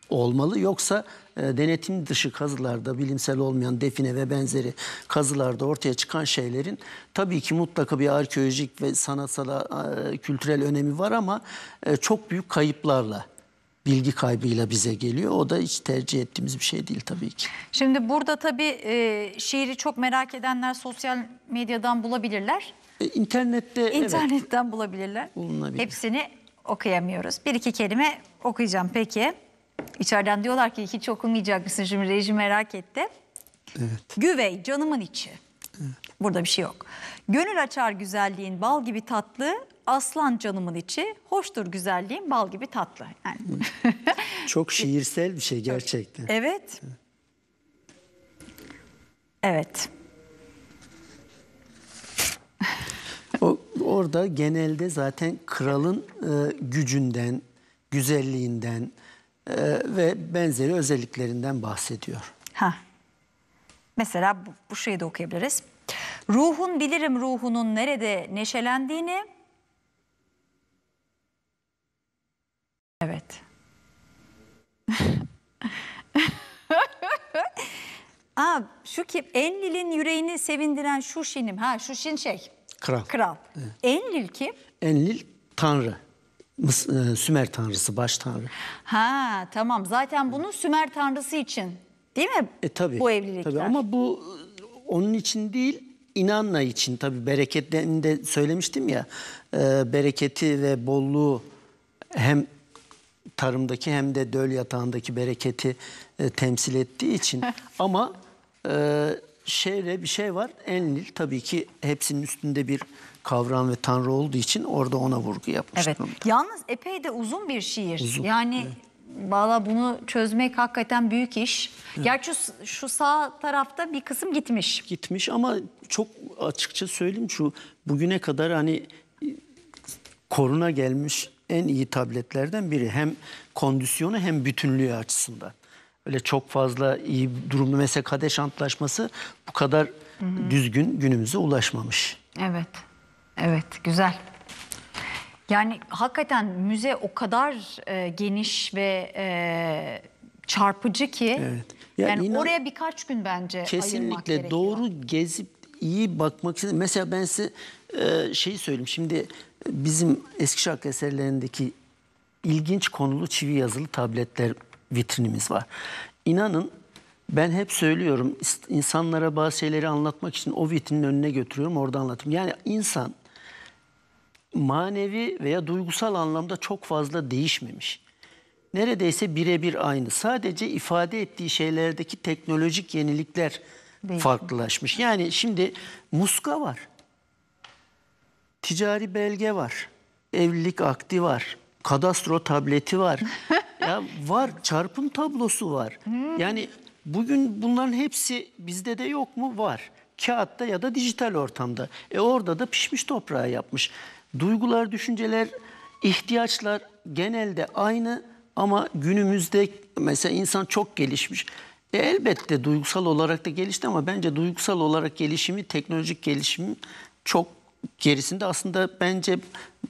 olmalı. Yoksa ee, denetim dışı kazılarda bilimsel olmayan define ve benzeri kazılarda ortaya çıkan şeylerin tabii ki mutlaka bir arkeolojik ve sanatsal kültürel önemi var ama e, çok büyük kayıplarla bilgi kaybıyla bize geliyor. O da hiç tercih ettiğimiz bir şey değil tabii ki. Şimdi burada tabii e, şiiri çok merak edenler sosyal medyadan bulabilirler. E, internette İnternetten evet, bulabilirler. Bulunabilir. Hepsini okuyamıyoruz. Bir iki kelime okuyacağım peki. İçeriden diyorlar ki hiç okumayacak mısın şimdi reji merak etti. Evet. Güvey canımın içi. Evet. Burada bir şey yok. Gönül açar güzelliğin bal gibi tatlı, aslan canımın içi, hoştur güzelliğin bal gibi tatlı. Yani. Çok şiirsel bir şey gerçekten. Evet. Evet. o, orada genelde zaten kralın e, gücünden, güzelliğinden, e, ve benzeri özelliklerinden bahsediyor. Ha. Mesela bu, bu şeyi de okuyabiliriz. Ruhun bilirim ruhunun nerede neşelendiğini. Evet. Aa, şu ki Enlil'in yüreğini sevindiren şu şinim. Ha şu şin şey. Kral. Kral. Evet. Enlil kim? Enlil Tanrı. Mıs e, Sümer tanrısı baş tanrı. Ha tamam zaten bunu Sümer tanrısı için değil mi? E, tabii, bu evlilikler. Tabii ama bu e, onun için değil inanla için tabii bereketlerini de söylemiştim ya e, bereketi ve bolluğu hem tarımdaki hem de döl yatağındaki bereketi e, temsil ettiği için ama e, şöyle bir şey var Enlil tabii ki hepsinin üstünde bir kavram ve tanrı olduğu için orada ona vurgu yapmıştım. Evet. Yalnız epey de uzun bir şiir. Uzun. Yani evet. bunu çözmek hakikaten büyük iş. Evet. Gerçi şu sağ tarafta bir kısım gitmiş. Gitmiş ama çok açıkça söyleyeyim şu bugüne kadar hani e, koruna gelmiş en iyi tabletlerden biri. Hem kondisyonu hem bütünlüğü açısından. Öyle çok fazla iyi durumda mesela Kadeş Antlaşması bu kadar hı hı. düzgün günümüze ulaşmamış. Evet. Evet güzel. Yani hakikaten müze o kadar e, geniş ve e, çarpıcı ki evet. yani, yani oraya birkaç gün bence kesinlikle doğru gezip iyi bakmak için mesela ben size e, şeyi söyleyeyim şimdi bizim eski şarkı eserlerindeki ilginç konulu çivi yazılı tabletler vitrinimiz var. İnanın ben hep söylüyorum insanlara bazı şeyleri anlatmak için o vitrinin önüne götürüyorum orada anlatayım. Yani insan manevi veya duygusal anlamda çok fazla değişmemiş. Neredeyse birebir aynı. Sadece ifade ettiği şeylerdeki teknolojik yenilikler Değişim. farklılaşmış. Yani şimdi muska var. Ticari belge var. Evlilik akdi var. Kadastro tableti var. ya var çarpım tablosu var. Hmm. Yani bugün bunların hepsi bizde de yok mu? Var. Kağıtta ya da dijital ortamda. E orada da pişmiş toprağı yapmış. Duygular, düşünceler, ihtiyaçlar genelde aynı ama günümüzde mesela insan çok gelişmiş. E elbette duygusal olarak da gelişti ama bence duygusal olarak gelişimi, teknolojik gelişimi çok gerisinde. Aslında bence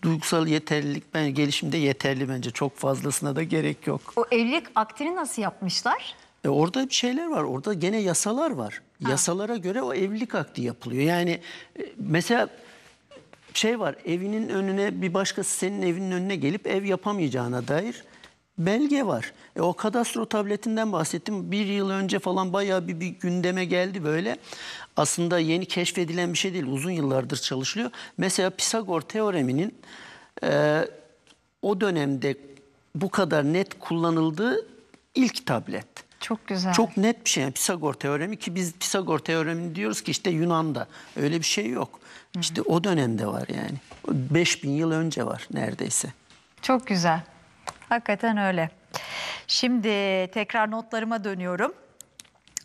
duygusal yeterlilik, ben gelişimde yeterli bence. Çok fazlasına da gerek yok. O evlilik aktini nasıl yapmışlar? E orada bir şeyler var. Orada gene yasalar var. Ha. Yasalara göre o evlilik akti yapılıyor. Yani e, mesela şey var evinin önüne bir başkası senin evinin önüne gelip ev yapamayacağına dair belge var. E, o kadastro tabletinden bahsettim. Bir yıl önce falan bayağı bir, bir gündeme geldi böyle. Aslında yeni keşfedilen bir şey değil. Uzun yıllardır çalışılıyor. Mesela Pisagor teoreminin e, o dönemde bu kadar net kullanıldığı ilk tablet. Çok güzel. Çok net bir şey. Yani Pisagor teoremi ki biz Pisagor teoremini diyoruz ki işte Yunan'da öyle bir şey yok. İşte o dönemde var yani. 5000 yıl önce var neredeyse. Çok güzel. Hakikaten öyle. Şimdi tekrar notlarıma dönüyorum.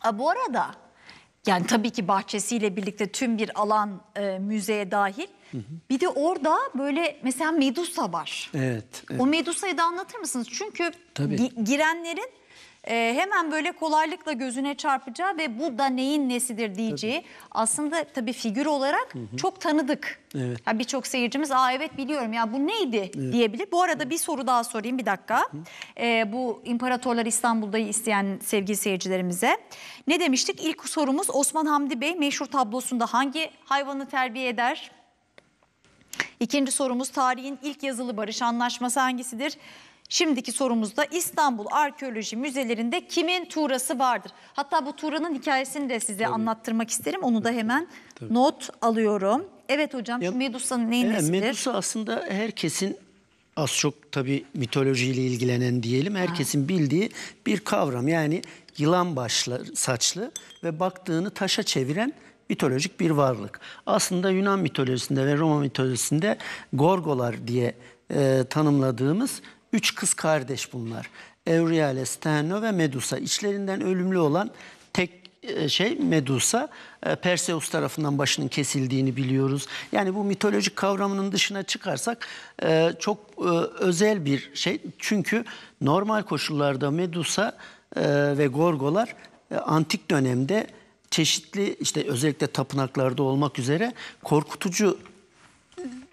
A, bu arada yani tabii ki bahçesiyle birlikte tüm bir alan e, müzeye dahil. Hı hı. Bir de orada böyle mesela Medusa var. Evet. evet. O Medusa'yı da anlatır mısınız? Çünkü tabii. girenlerin e, hemen böyle kolaylıkla gözüne çarpacağı ve bu da neyin nesidir diyeceği aslında tabii figür olarak çok tanıdık. Evet. Ha, Birçok seyircimiz aa evet biliyorum ya bu neydi diyebilir. Bu arada bir soru daha sorayım bir dakika. E, bu İmparatorlar İstanbul'dayı isteyen sevgili seyircilerimize. Ne demiştik? İlk sorumuz Osman Hamdi Bey meşhur tablosunda hangi hayvanı terbiye eder? İkinci sorumuz tarihin ilk yazılı barış anlaşması hangisidir? Şimdiki sorumuzda İstanbul Arkeoloji Müzelerinde kimin tuğrası vardır? Hatta bu tuğranın hikayesini de size Tabii. anlattırmak isterim. Onu da hemen Tabii. not alıyorum. Evet hocam Medusa'nın neyin e, nesidir? Medusa aslında herkesin az çok tabi mitolojiyle ilgilenen diyelim herkesin ha. bildiği bir kavram. Yani yılan başlı, saçlı ve baktığını taşa çeviren mitolojik bir varlık. Aslında Yunan mitolojisinde ve Roma mitolojisinde gorgolar diye e, tanımladığımız Üç kız kardeş bunlar. Euryale, Steno ve Medusa. İçlerinden ölümlü olan tek e, şey Medusa e, Perseus tarafından başının kesildiğini biliyoruz. Yani bu mitolojik kavramının dışına çıkarsak e, çok özel bir şey. Çünkü normal koşullarda Medusa ve Gorgolar antik dönemde çeşitli işte özellikle tapınaklarda olmak üzere korkutucu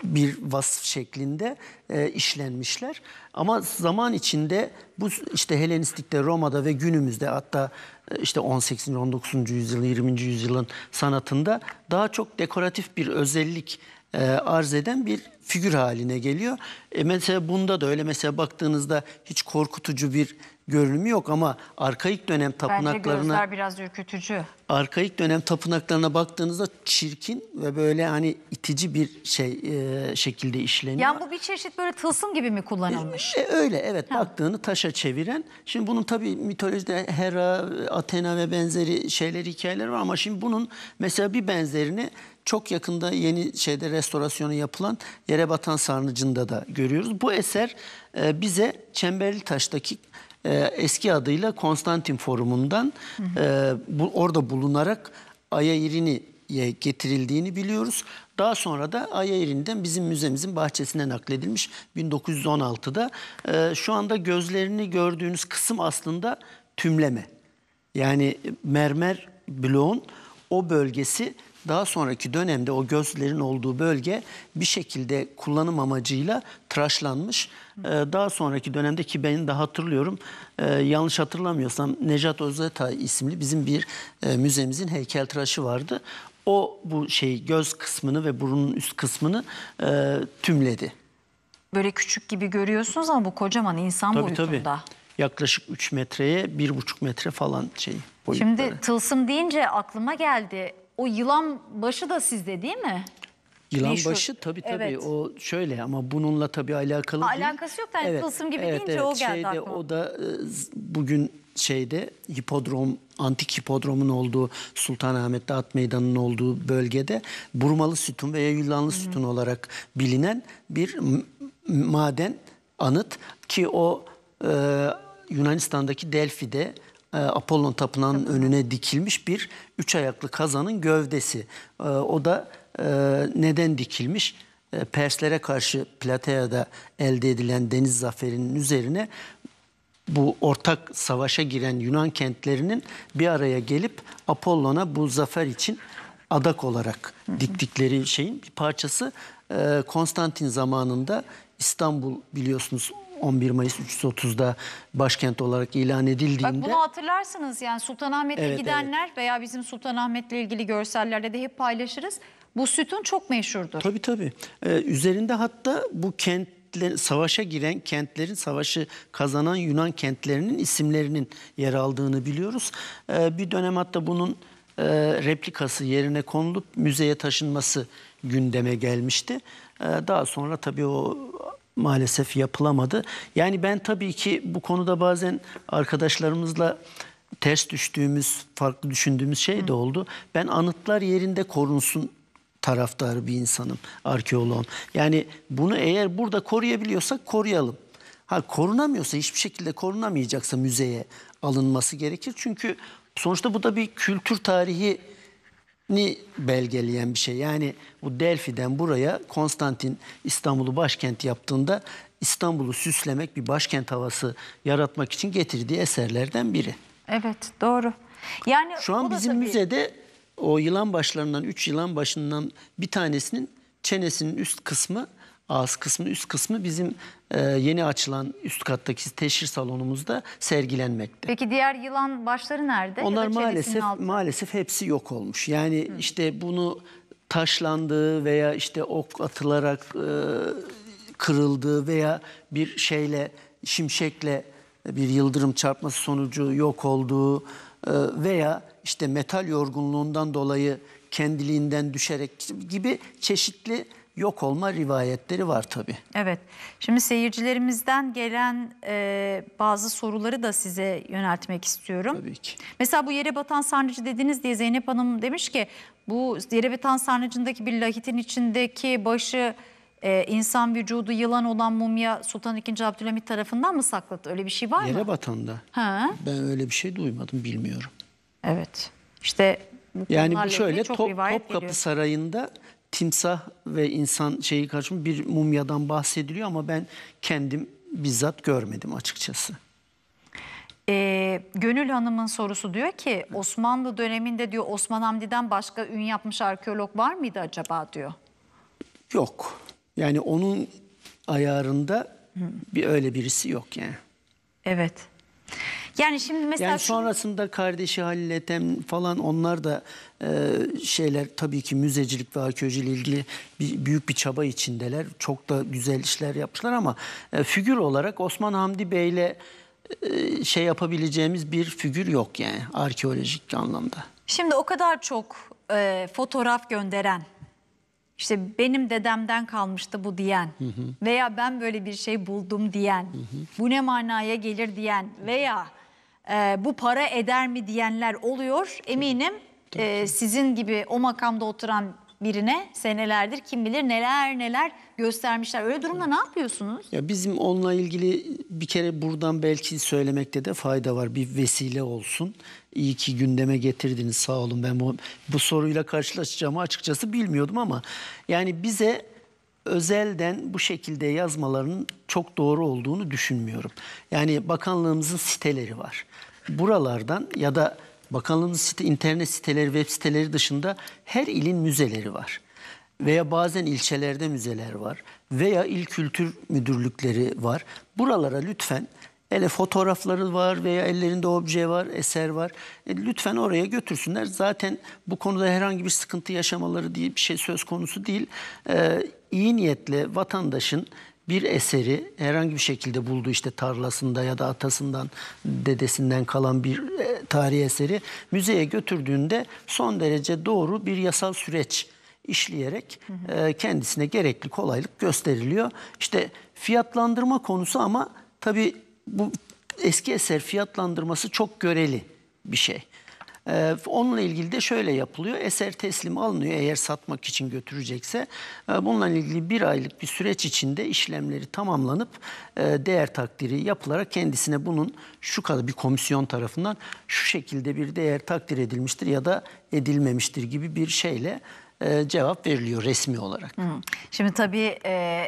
bir vasıf şeklinde e, işlenmişler. Ama zaman içinde bu işte Helenistik'te, Roma'da ve günümüzde hatta e, işte 18. 19. yüzyılın 20. yüzyılın sanatında daha çok dekoratif bir özellik e, arz eden bir figür haline geliyor. E, mesela bunda da öyle mesela baktığınızda hiç korkutucu bir görünümü yok ama arkaik dönem tapınaklarına Bence biraz ürkütücü. Arkaik dönem tapınaklarına baktığınızda çirkin ve böyle hani itici bir şey e, şekilde işleniyor. Yani bu bir çeşit böyle tılsım gibi mi kullanılmış? E, öyle evet ha. baktığını taşa çeviren. Şimdi bunun tabii mitolojide Hera, Athena ve benzeri şeyler hikayeler var ama şimdi bunun mesela bir benzerini çok yakında yeni şeyde restorasyonu yapılan Yerebatan Batan Sarnıcı'nda da görüyoruz. Bu eser e, bize Çemberli Taş'taki e, eski adıyla Konstantin Forumu'ndan e, bu, orada bulunarak Aya İrini'ye getirildiğini biliyoruz. Daha sonra da Aya İrini'den bizim müzemizin bahçesine nakledilmiş 1916'da. E, şu anda gözlerini gördüğünüz kısım aslında tümleme. Yani mermer bloğun o bölgesi daha sonraki dönemde o gözlerin olduğu bölge bir şekilde kullanım amacıyla tıraşlanmış. Ee, daha sonraki dönemde ki ben de hatırlıyorum e, yanlış hatırlamıyorsam Necat Özetay isimli bizim bir e, müzemizin heykel tıraşı vardı. O bu şey göz kısmını ve burunun üst kısmını e, tümledi. Böyle küçük gibi görüyorsunuz ama bu kocaman insan Tabii, boyutunda. Tabii yaklaşık 3 metreye 1,5 metre falan şey boyutları. Şimdi tılsım deyince aklıma geldi o yılan başı da sizde değil mi? Yılan başı tabii tabii Evet. o şöyle ama bununla tabii alakalı Ha, değil. alakası yok da hani Evet. tılsım gibi deyince o geldi şeyde, aklıma. O da e, bugün şeyde hipodrom, antik hipodromun olduğu Sultanahmet'te at meydanının olduğu bölgede burmalı sütun veya yılanlı sütun olarak bilinen bir m- maden anıt ki o e, Yunanistan'daki Delfi'de e, Apollon Tapınağı'nın önüne dikilmiş bir üç ayaklı kazanın gövdesi. E, o da e, neden dikilmiş? Perslere karşı Platea'da elde edilen deniz zaferinin üzerine bu ortak savaşa giren Yunan kentlerinin bir araya gelip Apollon'a bu zafer için adak olarak diktikleri şeyin bir parçası. Konstantin zamanında İstanbul biliyorsunuz 11 Mayıs 330'da başkent olarak ilan edildiğinde... Bak bunu hatırlarsınız yani Sultanahmet'e evet, gidenler evet. veya bizim Sultanahmet'le ilgili görsellerle de hep paylaşırız. Bu sütun çok meşhurdur. Tabii tabii. Ee, üzerinde hatta bu kent savaşa giren kentlerin savaşı kazanan Yunan kentlerinin isimlerinin yer aldığını biliyoruz. Ee, bir dönem hatta bunun e, replikası yerine konulup müzeye taşınması gündeme gelmişti. Ee, daha sonra tabii o maalesef yapılamadı. Yani ben tabii ki bu konuda bazen arkadaşlarımızla ters düştüğümüz, farklı düşündüğümüz şey de oldu. Ben anıtlar yerinde korunsun taraftarı bir insanım, arkeoloğum. Yani bunu eğer burada koruyabiliyorsak koruyalım. Ha korunamıyorsa hiçbir şekilde korunamayacaksa müzeye alınması gerekir. Çünkü sonuçta bu da bir kültür tarihi ni belgeleyen bir şey. Yani bu Delfi'den buraya Konstantin İstanbul'u başkent yaptığında İstanbul'u süslemek bir başkent havası yaratmak için getirdiği eserlerden biri. Evet doğru. Yani şu an bizim tabii... müzede o yılan başlarından üç yılan başından bir tanesinin çenesinin üst kısmı ağız kısmı, üst kısmı bizim e, yeni açılan üst kattaki teşhir salonumuzda sergilenmekte. Peki diğer yılan başları nerede? Onlar maalesef altı? maalesef hepsi yok olmuş. Yani Hı. işte bunu taşlandığı veya işte ok atılarak e, kırıldığı veya bir şeyle şimşekle bir yıldırım çarpması sonucu yok olduğu e, veya işte metal yorgunluğundan dolayı kendiliğinden düşerek gibi çeşitli yok olma rivayetleri var tabii. Evet. Şimdi seyircilerimizden gelen e, bazı soruları da size yöneltmek istiyorum. Tabii ki. Mesela bu yere batan sarnıcı dediniz diye Zeynep Hanım demiş ki bu yere batan sarnıcındaki bir lahitin içindeki başı e, insan vücudu yılan olan mumya Sultan II. Abdülhamit tarafından mı sakladı? Öyle bir şey var yere mı? Yere batanda. Ha? Ben öyle bir şey duymadım bilmiyorum. Evet. İşte yani bu şöyle Top, Topkapı geliyor. Sarayı'nda timsah ve insan şeyi karşımı bir mumyadan bahsediliyor ama ben kendim bizzat görmedim açıkçası. E, Gönül Hanım'ın sorusu diyor ki Osmanlı döneminde diyor Osman Hamdi'den başka ün yapmış arkeolog var mıydı acaba diyor. Yok. Yani onun ayarında bir öyle birisi yok yani. Evet. Yani şimdi mesela... Yani sonrasında şu... kardeşi Halil Ethem falan onlar da e, şeyler tabii ki müzecilik ve arkeolojiyle ilgili bir, büyük bir çaba içindeler. Çok da güzel işler yapmışlar ama e, figür olarak Osman Hamdi Bey'le e, şey yapabileceğimiz bir figür yok yani arkeolojik anlamda. Şimdi o kadar çok e, fotoğraf gönderen işte benim dedemden kalmıştı bu diyen veya ben böyle bir şey buldum diyen bu ne manaya gelir diyen veya e, bu para eder mi diyenler oluyor. Eminim e, sizin gibi o makamda oturan birine senelerdir kim bilir neler neler göstermişler. Öyle durumda ne yapıyorsunuz? Ya bizim onunla ilgili bir kere buradan belki söylemekte de fayda var. Bir vesile olsun. İyi ki gündeme getirdiniz sağ olun. Ben bu, bu soruyla karşılaşacağımı açıkçası bilmiyordum ama yani bize özelden bu şekilde yazmalarının çok doğru olduğunu düşünmüyorum. Yani bakanlığımızın siteleri var. Buralardan ya da bakanlığımızın site, internet siteleri, web siteleri dışında her ilin müzeleri var. Veya bazen ilçelerde müzeler var. Veya il kültür müdürlükleri var. Buralara lütfen ele fotoğrafları var veya ellerinde obje var, eser var. E, lütfen oraya götürsünler. Zaten bu konuda herhangi bir sıkıntı yaşamaları diye bir şey söz konusu değil. E, iyi niyetle vatandaşın bir eseri herhangi bir şekilde buldu işte tarlasında ya da atasından dedesinden kalan bir e, tarihi eseri müzeye götürdüğünde son derece doğru bir yasal süreç işleyerek hı hı. E, kendisine gerekli kolaylık gösteriliyor. İşte fiyatlandırma konusu ama tabii bu eski eser fiyatlandırması çok göreli bir şey. Ee, onunla ilgili de şöyle yapılıyor. Eser teslim alınıyor eğer satmak için götürecekse. Ee, bununla ilgili bir aylık bir süreç içinde işlemleri tamamlanıp e, değer takdiri yapılarak kendisine bunun şu kadar bir komisyon tarafından şu şekilde bir değer takdir edilmiştir ya da edilmemiştir gibi bir şeyle e, cevap veriliyor resmi olarak. Şimdi tabii... E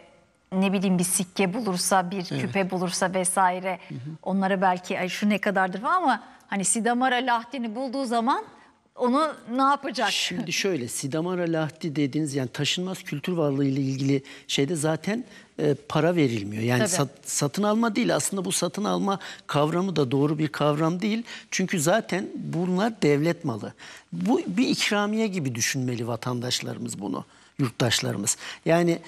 ne bileyim bir sikke bulursa, bir evet. küpe bulursa vesaire hı hı. onlara belki ay şu ne kadardır ama Hani Sidamara Lahti'ni bulduğu zaman onu ne yapacak? Şimdi şöyle Sidamara Lahti dediğiniz yani taşınmaz kültür varlığı ile ilgili şeyde zaten e, para verilmiyor. Yani sat, satın alma değil aslında bu satın alma kavramı da doğru bir kavram değil. Çünkü zaten bunlar devlet malı. Bu bir ikramiye gibi düşünmeli vatandaşlarımız bunu yurttaşlarımız. Yani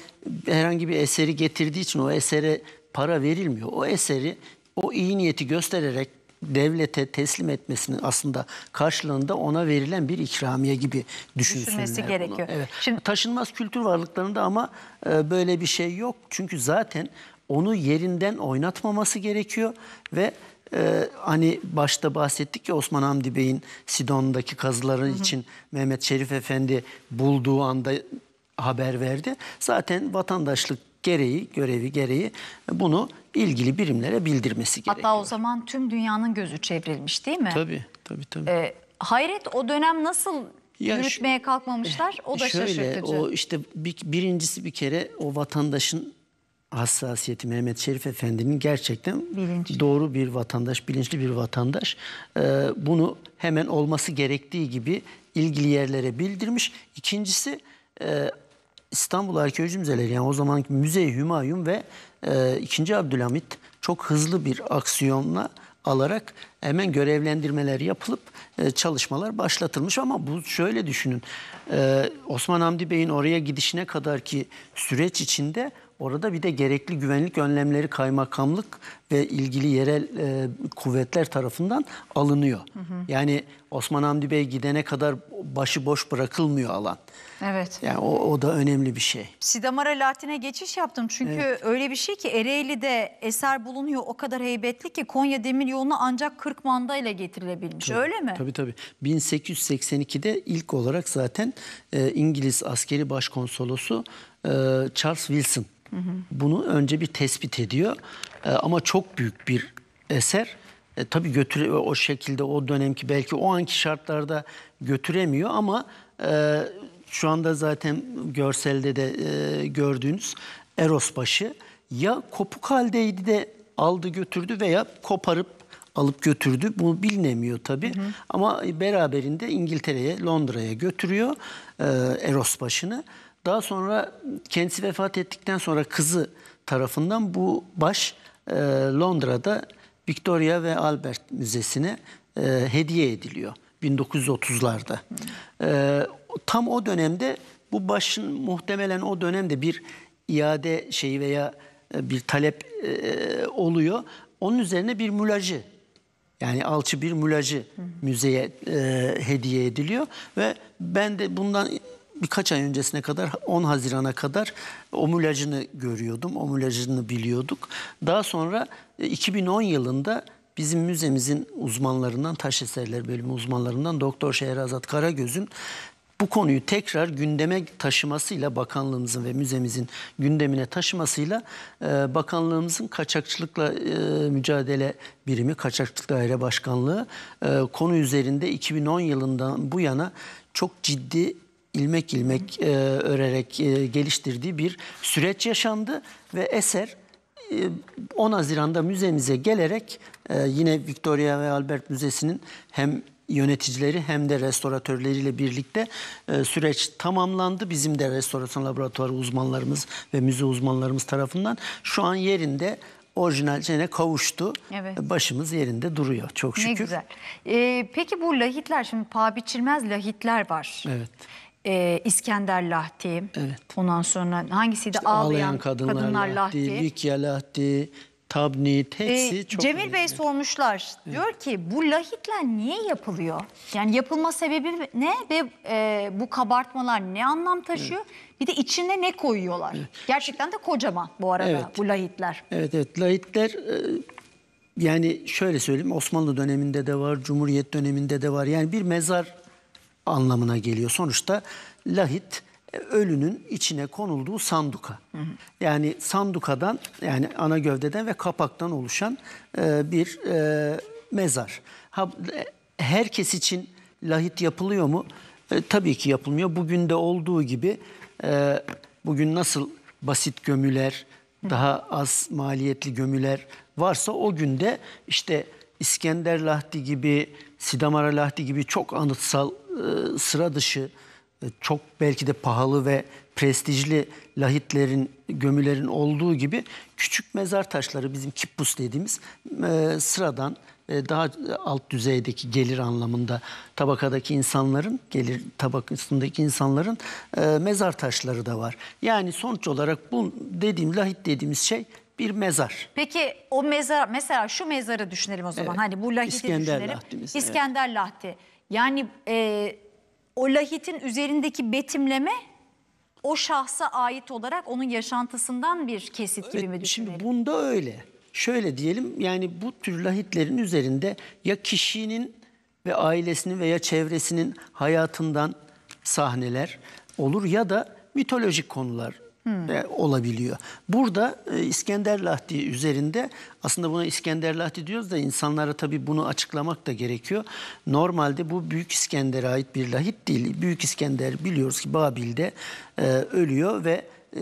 herhangi bir eseri getirdiği için o esere para verilmiyor. O eseri o iyi niyeti göstererek devlete teslim etmesinin aslında karşılığında ona verilen bir ikramiye gibi düşünsünler Düşünmesi bunu. gerekiyor. Evet. Şimdi taşınmaz kültür varlıklarında ama e, böyle bir şey yok. Çünkü zaten onu yerinden oynatmaması gerekiyor ve ee, hani başta bahsettik ya Osman Hamdi Bey'in Sidon'daki kazıları hı hı. için Mehmet Şerif Efendi bulduğu anda haber verdi. Zaten vatandaşlık gereği, görevi gereği bunu ilgili birimlere bildirmesi gerekiyor. Hatta o zaman tüm dünyanın gözü çevrilmiş değil mi? Tabii tabii tabii. Ee, hayret o dönem nasıl ya yürütmeye şu, kalkmamışlar o da şöyle, şaşırtıcı. O işte bir, birincisi bir kere o vatandaşın hassasiyeti Mehmet Şerif Efendi'nin gerçekten bilinçli. doğru bir vatandaş, bilinçli bir vatandaş e, bunu hemen olması gerektiği gibi ilgili yerlere bildirmiş. İkincisi e, İstanbul Arkeoloji Müzeleri yani o zamanki Müze Hümayun ve e, 2. Abdülhamit çok hızlı bir aksiyonla alarak hemen görevlendirmeler yapılıp e, çalışmalar başlatılmış ama bu şöyle düşünün e, Osman Hamdi Bey'in oraya gidişine kadar ki süreç içinde Orada bir de gerekli güvenlik önlemleri kaymakamlık ve ilgili yerel e, kuvvetler tarafından alınıyor. Hı hı. Yani Osman Hamdi Bey gidene kadar başı boş bırakılmıyor alan. Evet. Yani o, o da önemli bir şey. Sidamara Latin'e geçiş yaptım çünkü evet. öyle bir şey ki Ereğli'de eser bulunuyor o kadar heybetli ki Konya demir yoluna ancak 40 mandayla getirilebilmiş tabii, öyle mi? Tabii tabii. 1882'de ilk olarak zaten e, İngiliz askeri başkonsolosu e, Charles Wilson hı hı. bunu önce bir tespit ediyor. E, ama çok büyük bir eser. E, tabii götüre o şekilde o dönemki belki o anki şartlarda götüremiyor ama e, şu anda zaten görselde de e, gördüğünüz Eros başı ya kopuk haldeydi de aldı götürdü veya koparıp alıp götürdü. Bunu bilinemiyor tabii. Hı hı. Ama beraberinde İngiltere'ye, Londra'ya götürüyor e, Eros başını. Daha sonra kendisi vefat ettikten sonra kızı tarafından bu baş e, Londra'da Victoria ve Albert Müzesi'ne e, hediye ediliyor 1930'larda. E, tam o dönemde bu başın muhtemelen o dönemde bir iade şeyi veya e, bir talep e, oluyor. Onun üzerine bir mülacı yani alçı bir mülacı müzeye e, hediye ediliyor ve ben de bundan birkaç ay öncesine kadar 10 Haziran'a kadar omülajını görüyordum. Omülajını biliyorduk. Daha sonra 2010 e, yılında bizim müzemizin uzmanlarından, taş eserler bölümü uzmanlarından Doktor Şehrazat Karagöz'ün bu konuyu tekrar gündeme taşımasıyla bakanlığımızın ve müzemizin gündemine taşımasıyla e, bakanlığımızın kaçakçılıkla e, mücadele birimi, kaçakçılık daire başkanlığı konu üzerinde 2010 yılından bu yana çok ciddi ilmek ilmek e, örerek e, geliştirdiği bir süreç yaşandı ve eser 10 e, Haziran'da müzemize gelerek e, yine Victoria ve Albert Müzesi'nin hem yöneticileri hem de restoratörleriyle birlikte e, süreç tamamlandı. Bizim de restorasyon laboratuvarı uzmanlarımız ve müze uzmanlarımız tarafından şu an yerinde orijinal şeyine kavuştu. Evet. Başımız yerinde duruyor çok şükür. Ne güzel. Ee, peki bu lahitler şimdi paha biçilmez lahitler var. Evet e, İskender Lahti. Evet. Ondan sonra hangisiydi? İşte ağlayan, ağlayan Kadınlar, kadınlar Lahti. Lahti. Likya Lahti. Tabnit hepsi ee, çok Cemil önemli. Bey sormuşlar. Evet. Diyor ki bu lahitler niye yapılıyor? Yani yapılma sebebi ne ve e, bu kabartmalar ne anlam taşıyor? Evet. Bir de içine ne koyuyorlar? Evet. Gerçekten de kocaman bu arada evet. bu lahitler. Evet evet lahitler e, yani şöyle söyleyeyim Osmanlı döneminde de var, Cumhuriyet döneminde de var. Yani bir mezar anlamına geliyor. Sonuçta lahit e, ölünün içine konulduğu sanduka. Hı hı. Yani sandukadan yani ana gövdeden ve kapaktan oluşan e, bir e, mezar. Ha, e, herkes için lahit yapılıyor mu? E, tabii ki yapılmıyor. Bugün de olduğu gibi e, bugün nasıl basit gömüler, daha az maliyetli gömüler varsa o günde işte İskender Lahti gibi, Sidamara Lahti gibi çok anıtsal ee, sıra dışı, e, çok belki de pahalı ve prestijli lahitlerin, gömülerin olduğu gibi küçük mezar taşları bizim kippus dediğimiz e, sıradan e, daha alt düzeydeki gelir anlamında tabakadaki insanların, gelir tabakasındaki insanların mezar taşları da var. Yani sonuç olarak bu dediğim lahit dediğimiz şey bir mezar. Peki o mezar mesela şu mezarı düşünelim o zaman. Evet. Hani bu lahiti İskender düşünelim. Lahtimiz, İskender evet. Lahti. Yani e, o lahitin üzerindeki betimleme o şahsa ait olarak onun yaşantısından bir kesit gibi mi düşünelim? Şimdi bunda öyle. Şöyle diyelim yani bu tür lahitlerin üzerinde ya kişinin ve ailesinin veya çevresinin hayatından sahneler olur ya da mitolojik konular de hmm. olabiliyor. Burada e, İskender Lahdi üzerinde aslında buna İskender Lahdi diyoruz da insanlara tabii bunu açıklamak da gerekiyor. Normalde bu Büyük İskender'e ait bir lahit değil. Büyük İskender biliyoruz ki Babil'de e, ölüyor ve e,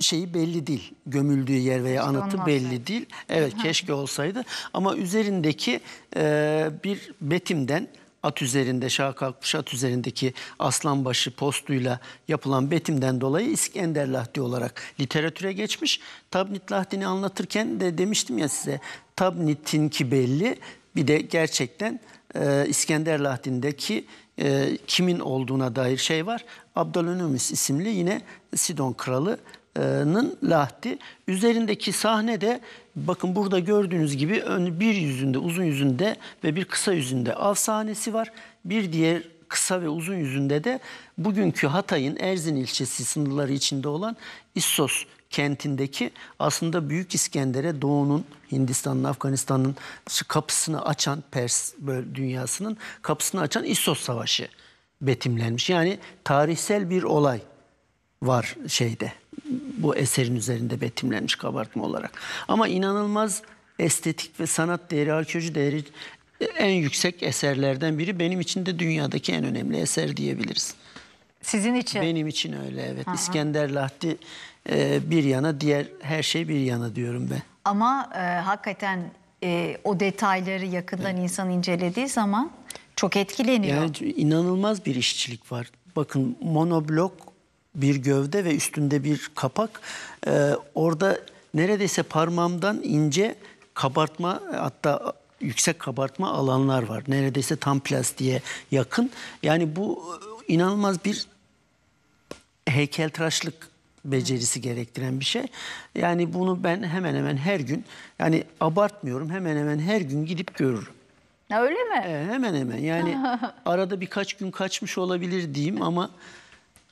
şeyi belli değil. Gömüldüğü yer veya keşke anıtı belli değil. Evet keşke olsaydı ama üzerindeki e, bir betimden at üzerinde şah kalkmış at üzerindeki aslan başı postuyla yapılan betimden dolayı İskender Lahdi olarak literatüre geçmiş. Tabnit Lahdi'ni anlatırken de demiştim ya size Tabnit'in ki belli bir de gerçekten e, İskender Lahdi'ndeki e, kimin olduğuna dair şey var. Abdülönümis isimli yine Sidon kralı nın lahti. Üzerindeki sahne de bakın burada gördüğünüz gibi bir yüzünde uzun yüzünde ve bir kısa yüzünde av sahnesi var. Bir diğer kısa ve uzun yüzünde de bugünkü Hatay'ın Erzin ilçesi sınırları içinde olan İssos kentindeki aslında Büyük İskender'e doğunun Hindistan'ın, Afganistan'ın kapısını açan Pers dünyasının kapısını açan İssos Savaşı betimlenmiş. Yani tarihsel bir olay var şeyde bu eserin üzerinde betimlenmiş kabartma olarak. Ama inanılmaz estetik ve sanat değeri, arkeoloji değeri en yüksek eserlerden biri. Benim için de dünyadaki en önemli eser diyebiliriz. Sizin için? Benim için öyle evet. Hı hı. İskender Lahti e, bir yana, diğer her şey bir yana diyorum ben. Ama e, hakikaten e, o detayları yakından evet. insan incelediği zaman çok etkileniyor. Yani inanılmaz bir işçilik var. Bakın monoblok bir gövde ve üstünde bir kapak. Ee, orada neredeyse parmağımdan ince kabartma hatta yüksek kabartma alanlar var. Neredeyse tam plastiğe yakın. Yani bu e, inanılmaz bir heykeltıraşlık becerisi gerektiren bir şey. Yani bunu ben hemen hemen her gün yani abartmıyorum hemen hemen her gün gidip görürüm. Öyle mi? E, hemen hemen yani arada birkaç gün kaçmış olabilir diyeyim ama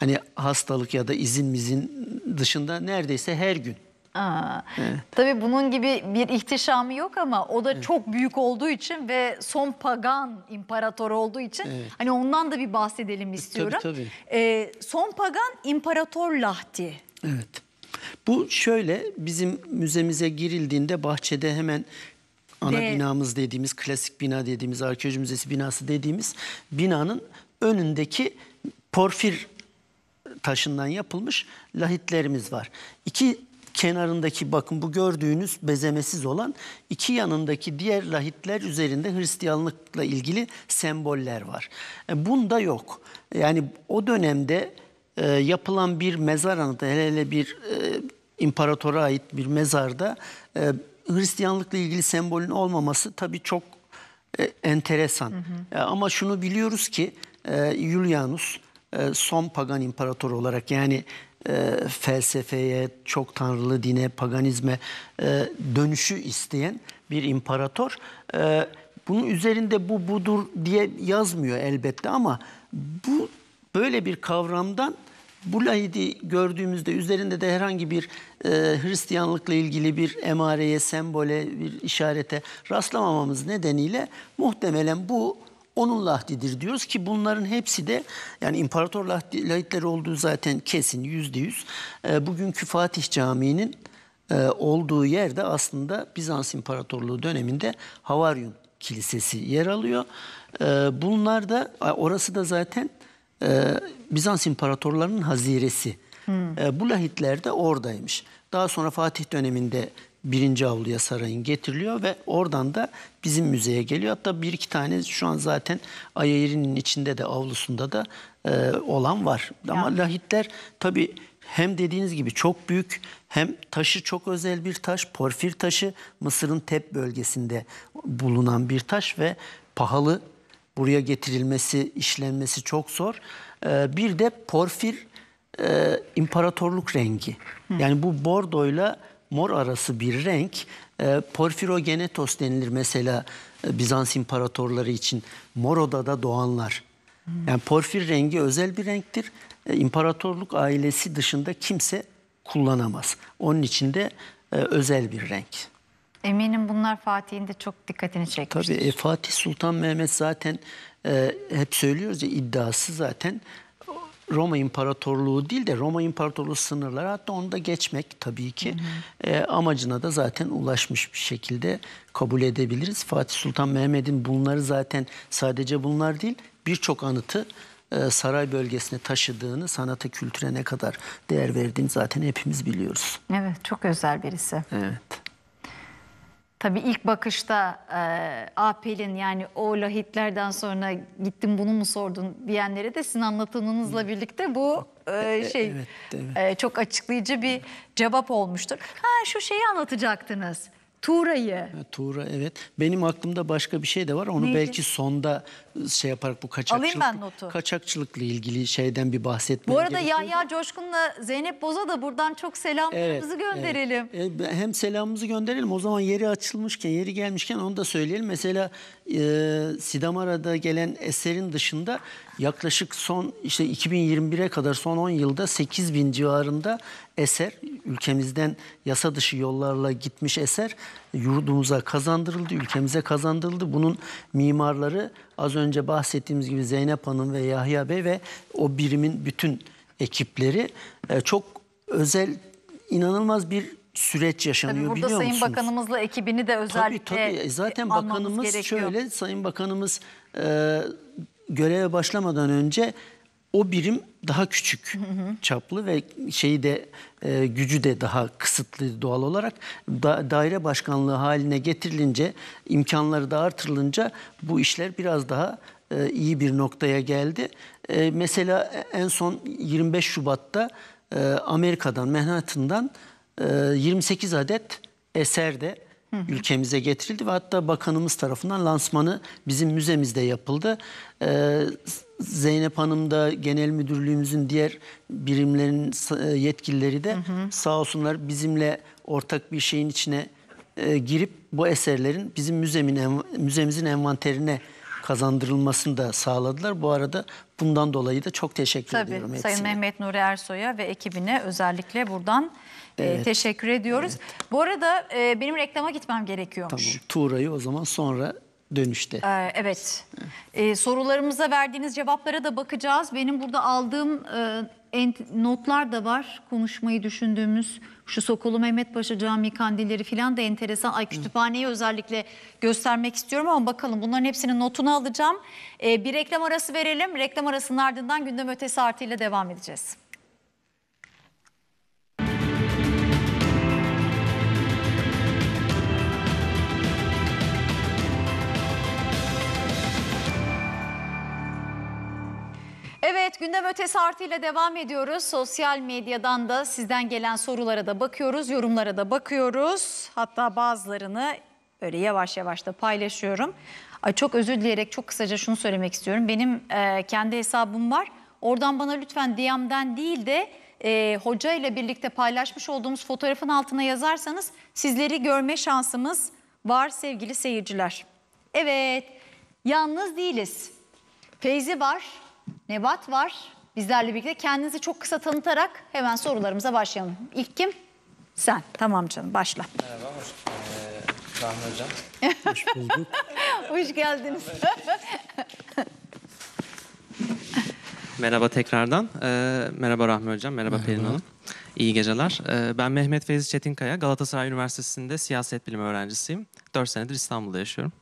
hani hastalık ya da izin mizin dışında neredeyse her gün. Aa, evet. Tabii bunun gibi bir ihtişamı yok ama o da evet. çok büyük olduğu için ve son pagan imparator olduğu için evet. hani ondan da bir bahsedelim e, istiyorum. Tabii, tabii. Ee, son pagan imparator Lahti. Evet. Bu şöyle bizim müzemize girildiğinde bahçede hemen ana ve... binamız dediğimiz klasik bina dediğimiz arkeoloji müzesi binası dediğimiz binanın önündeki porfir taşından yapılmış lahitlerimiz var. İki kenarındaki bakın bu gördüğünüz bezemesiz olan iki yanındaki diğer lahitler üzerinde Hristiyanlıkla ilgili semboller var. E, bunda yok. Yani o dönemde e, yapılan bir mezar anıtı hele hele bir e, imparatora ait bir mezarda e, Hristiyanlıkla ilgili sembolün olmaması tabii çok e, enteresan. Hı hı. E, ama şunu biliyoruz ki e, Julianus e, son pagan imparator olarak yani e, felsefeye, çok tanrılı dine, paganizme e, dönüşü isteyen bir imparator. E, bunun üzerinde bu budur diye yazmıyor elbette ama bu böyle bir kavramdan bu lahidi gördüğümüzde üzerinde de herhangi bir e, Hristiyanlıkla ilgili bir emareye, sembole, bir işarete rastlamamamız nedeniyle muhtemelen bu onun lahdidir diyoruz ki bunların hepsi de yani imparator lahdi, lahitleri olduğu zaten kesin yüzde yüz. Ee, bugünkü Fatih Camii'nin e, olduğu yerde aslında Bizans İmparatorluğu döneminde Havaryum Kilisesi yer alıyor. Ee, bunlar da orası da zaten e, Bizans İmparatorlarının haziresi. Hmm. Ee, bu lahitler de oradaymış. Daha sonra Fatih döneminde birinci avluya sarayın getiriliyor ve oradan da bizim müzeye geliyor. Hatta bir iki tane şu an zaten Ayayiri'nin içinde de avlusunda da e, olan var. Ama lahitler tabii hem dediğiniz gibi çok büyük hem taşı çok özel bir taş. Porfir taşı Mısır'ın Tep bölgesinde bulunan bir taş ve pahalı. Buraya getirilmesi, işlenmesi çok zor. E, bir de porfir e, imparatorluk rengi. Yani bu bordoyla mor arası bir renk. E, porfirogenetos denilir mesela e, Bizans imparatorları için mor odada doğanlar. Hmm. Yani porfir rengi özel bir renktir. E, imparatorluk ailesi dışında kimse kullanamaz. Onun için de e, özel bir renk. Eminim bunlar Fatih'in de çok dikkatini çekmiştir. Tabii e, Fatih Sultan Mehmet zaten e, hep söylüyoruz ya iddiası zaten Roma İmparatorluğu değil de Roma İmparatorluğu sınırları hatta onu da geçmek tabii ki hı hı. E, amacına da zaten ulaşmış bir şekilde kabul edebiliriz. Fatih Sultan Mehmet'in bunları zaten sadece bunlar değil birçok anıtı e, saray bölgesine taşıdığını, sanata, kültüre ne kadar değer verdiğini zaten hepimiz biliyoruz. Evet, çok özel birisi. Evet. Tabii ilk bakışta e, Apel'in yani o lahitlerden sonra gittim bunu mu sordun diyenlere de sizin anlattığınızla birlikte bu e, şey evet, evet. E, çok açıklayıcı bir cevap olmuştur. Ha şu şeyi anlatacaktınız. Tuğra'yı. Tuğra evet. Benim aklımda başka bir şey de var. Onu Neydi? belki sonda şey yaparak bu kaçakçılık, Alayım ben notu. kaçakçılıkla ilgili şeyden bir bahsetmem Bu arada gerekiyordu. Yahya Coşkun'la Zeynep Boz'a da buradan çok selamlarımızı Evet, gönderelim. evet. hem selamımızı gönderelim. O zaman yeri açılmışken, yeri gelmişken onu da söyleyelim. Mesela e, Sidamara'da gelen eserin dışında yaklaşık son işte 2021'e kadar son 10 yılda 8 bin civarında eser ülkemizden yasa dışı yollarla gitmiş eser yurdumuza kazandırıldı, ülkemize kazandırıldı. Bunun mimarları az önce bahsettiğimiz gibi Zeynep Hanım ve Yahya Bey ve o birimin bütün ekipleri e, çok özel, inanılmaz bir süreç yaşanıyor tabii burada Sayın Bakanımızla ekibini de özellikle tabii, tabii. E, zaten bakanımız gerekiyor. şöyle Sayın Bakanımız e, göreve başlamadan önce o birim daha küçük çaplı ve şeyi de e, gücü de daha kısıtlı doğal olarak. Da, daire başkanlığı haline getirilince, imkanları da artırılınca bu işler biraz daha e, iyi bir noktaya geldi. E, mesela en son 25 Şubat'ta e, Amerika'dan, Manhattan'dan e, 28 adet eser de ülkemize getirildi ve hatta bakanımız tarafından lansmanı bizim müzemizde yapıldı. Ee, Zeynep Hanım da genel müdürlüğümüzün diğer birimlerin e, yetkilileri de hı hı. sağ olsunlar bizimle ortak bir şeyin içine e, girip bu eserlerin bizim müzemin, müzemizin envanterine kazandırılmasını da sağladılar. Bu arada bundan dolayı da çok teşekkür Tabii, ediyorum hepsine. Sayın Mehmet Nuri Ersoy'a ve ekibine özellikle buradan e, evet. teşekkür ediyoruz. Evet. Bu arada e, benim reklama gitmem gerekiyormuş. Tamam Tuğra'yı o zaman sonra dönüşte. E, evet. Ee, sorularımıza verdiğiniz cevaplara da bakacağız. Benim burada aldığım e, notlar da var konuşmayı düşündüğümüz şu Sokulu Mehmet Paşa Camii kandilleri filan da enteresan. Ay kütüphaneyi Hı. özellikle göstermek istiyorum ama bakalım bunların hepsinin notunu alacağım. Ee, bir reklam arası verelim. Reklam arasının ardından gündem ötesi artıyla devam edeceğiz. Evet gündem ötesi artıyla devam ediyoruz. Sosyal medyadan da sizden gelen sorulara da bakıyoruz, yorumlara da bakıyoruz. Hatta bazılarını böyle yavaş yavaş da paylaşıyorum. Ay çok özür dileyerek çok kısaca şunu söylemek istiyorum. Benim e, kendi hesabım var. Oradan bana lütfen DM'den değil de e, hoca ile birlikte paylaşmış olduğumuz fotoğrafın altına yazarsanız sizleri görme şansımız var sevgili seyirciler. Evet, yalnız değiliz. Feyzi var, Nevat var. Bizlerle birlikte kendinizi çok kısa tanıtarak hemen sorularımıza başlayalım. İlk kim? Sen. Tamam canım başla. Merhaba. Hoş, ee, Rahmi Hocam. Hoş bulduk. Hoş geldiniz. merhaba tekrardan. Ee, merhaba Rahmi Hocam. Merhaba, merhaba. Pelin Hanım. İyi geceler. Ee, ben Mehmet Feyzi Çetinkaya. Galatasaray Üniversitesi'nde siyaset bilimi öğrencisiyim. 4 senedir İstanbul'da yaşıyorum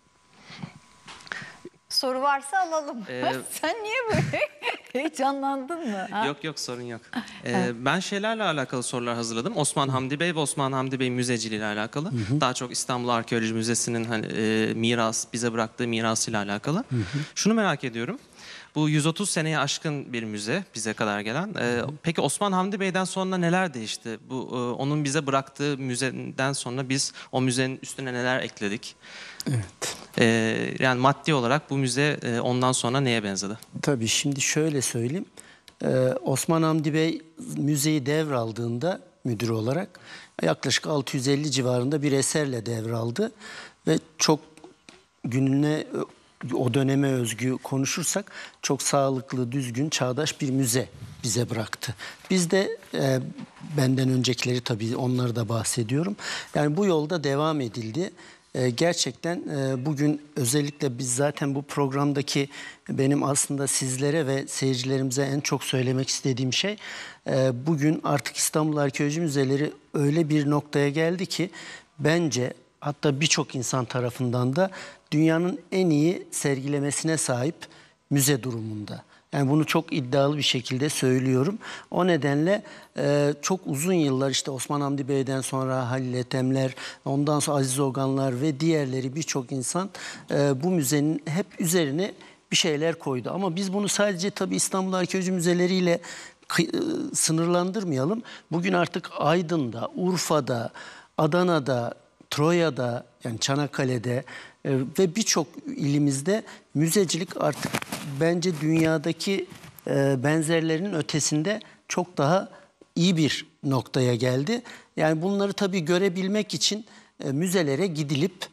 soru varsa alalım. Ee, Sen niye böyle heyecanlandın mı? Ha? Yok yok sorun yok. Ah, ee, Ben şeylerle alakalı sorular hazırladım. Osman Hamdi Bey ve Osman Hamdi Bey müzeciliği ile alakalı. Hı hı. Daha çok İstanbul Arkeoloji Müzesi'nin hani, e, miras bize bıraktığı mirasıyla alakalı. Hı hı. Şunu merak ediyorum. Bu 130 seneye aşkın bir müze bize kadar gelen. Ee, peki Osman Hamdi Bey'den sonra neler değişti? Bu e, onun bize bıraktığı müzeden sonra biz o müzenin üstüne neler ekledik? Evet. Ee, yani maddi olarak bu müze e, ondan sonra neye benzedi? Tabii şimdi şöyle söyleyeyim. Ee, Osman Hamdi Bey müzeyi devraldığında müdür olarak yaklaşık 650 civarında bir eserle devraldı ve çok gününe o döneme özgü konuşursak çok sağlıklı, düzgün, çağdaş bir müze bize bıraktı. Biz de e, benden öncekileri tabii onları da bahsediyorum. Yani bu yolda devam edildi. Ee, gerçekten e, bugün özellikle biz zaten bu programdaki benim aslında sizlere ve seyircilerimize en çok söylemek istediğim şey e, bugün artık İstanbul Arkeoloji Müzeleri öyle bir noktaya geldi ki bence hatta birçok insan tarafından da dünyanın en iyi sergilemesine sahip müze durumunda. Yani bunu çok iddialı bir şekilde söylüyorum. O nedenle e, çok uzun yıllar işte Osman Hamdi Bey'den sonra Halil Etemler, ondan sonra Aziz Oganlar ve diğerleri birçok insan e, bu müzenin hep üzerine bir şeyler koydu. Ama biz bunu sadece tabii İstanbul Arkeoloji Müzeleri ile e, sınırlandırmayalım. Bugün artık Aydın'da, Urfa'da, Adana'da, Troya'da yani Çanakkale'de ee, ve birçok ilimizde müzecilik artık bence dünyadaki e, benzerlerinin ötesinde çok daha iyi bir noktaya geldi. Yani bunları tabii görebilmek için e, müzelere gidilip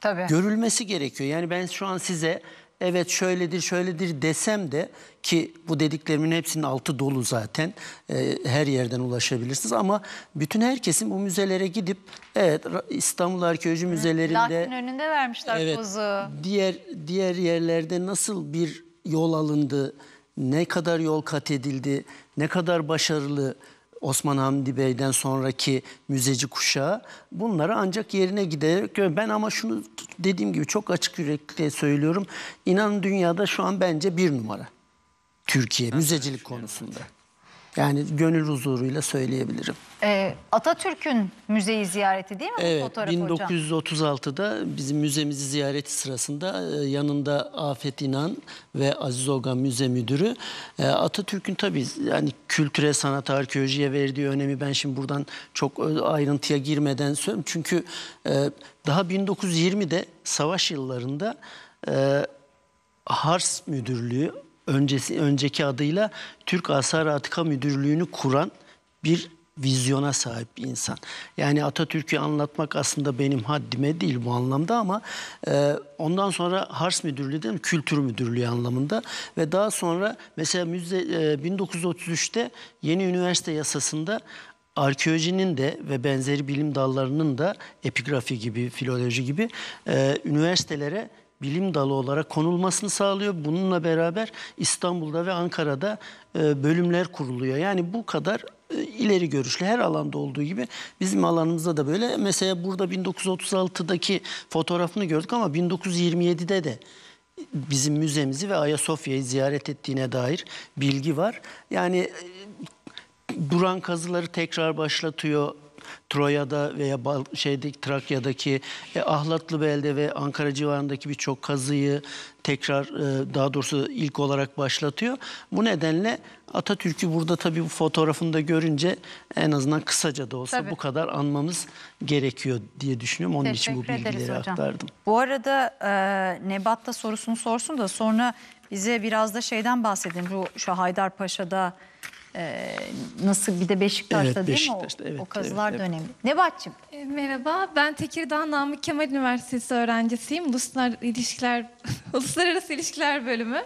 Tabii. görülmesi gerekiyor. Yani ben şu an size evet şöyledir şöyledir desem de ki bu dediklerimin hepsinin altı dolu zaten e, her yerden ulaşabilirsiniz ama bütün herkesin bu müzelere gidip evet İstanbul Arkeoloji Müzelerinde Lakin önünde vermişler evet, pozu. Diğer diğer yerlerde nasıl bir yol alındı, ne kadar yol kat edildi, ne kadar başarılı Osman Hamdi Bey'den sonraki müzeci kuşağı bunları ancak yerine giderek ben ama şunu dediğim gibi çok açık yürekli söylüyorum. İnanın dünyada şu an bence bir numara. Türkiye müzecilik konusunda. Yani gönül huzuruyla söyleyebilirim. Ee, Atatürk'ün müzeyi ziyareti değil mi evet, bu fotoğraf 1936'da hocam? bizim müzemizi ziyareti sırasında e, yanında Afet İnan ve Aziz Ogan Müze Müdürü e, Atatürk'ün tabii yani kültüre, sanat, arkeolojiye verdiği önemi ben şimdi buradan çok e, ayrıntıya girmeden söylüyorum. Çünkü daha 1920'de savaş yıllarında Hars Müdürlüğü öncesi önceki adıyla Türk Asar Atika Müdürlüğü'nü kuran bir vizyona sahip bir insan. Yani Atatürk'ü anlatmak aslında benim haddime değil bu anlamda ama e, ondan sonra Hars Müdürlüğü değil mi? Kültür Müdürlüğü anlamında ve daha sonra mesela müze, e, 1933'te yeni üniversite yasasında arkeolojinin de ve benzeri bilim dallarının da epigrafi gibi, filoloji gibi e, üniversitelere bilim dalı olarak konulmasını sağlıyor. Bununla beraber İstanbul'da ve Ankara'da e, bölümler kuruluyor. Yani bu kadar e, ileri görüşlü her alanda olduğu gibi bizim alanımızda da böyle. Mesela burada 1936'daki fotoğrafını gördük ama 1927'de de bizim müzemizi ve Ayasofya'yı ziyaret ettiğine dair bilgi var. Yani e, duran kazıları tekrar başlatıyor. Troya'da veya Bal şeydeki Trakya'daki e, Ahlatlı belde ve Ankara civarındaki birçok kazıyı tekrar e, daha doğrusu ilk olarak başlatıyor. Bu nedenle Atatürk'ü burada tabii bu fotoğrafında görünce en azından kısaca da olsa tabii. bu kadar anmamız gerekiyor diye düşünüyorum. Onun Teşekkür için bu bilgileri hocam. aktardım. Bu arada e, Nebat da sorusunu sorsun da sonra bize biraz da şeyden bahsedin. Bu şu Haydarpaşa'da ee, nasıl bir de Beşiktaş'ta evet, değil mi o, evet, o kazılar evet, da önemli. Evet. Nebat'cığım. E, merhaba ben Tekirdağ Namık Kemal Üniversitesi öğrencisiyim. Uluslar ilişkiler, Uluslararası İlişkiler Bölümü.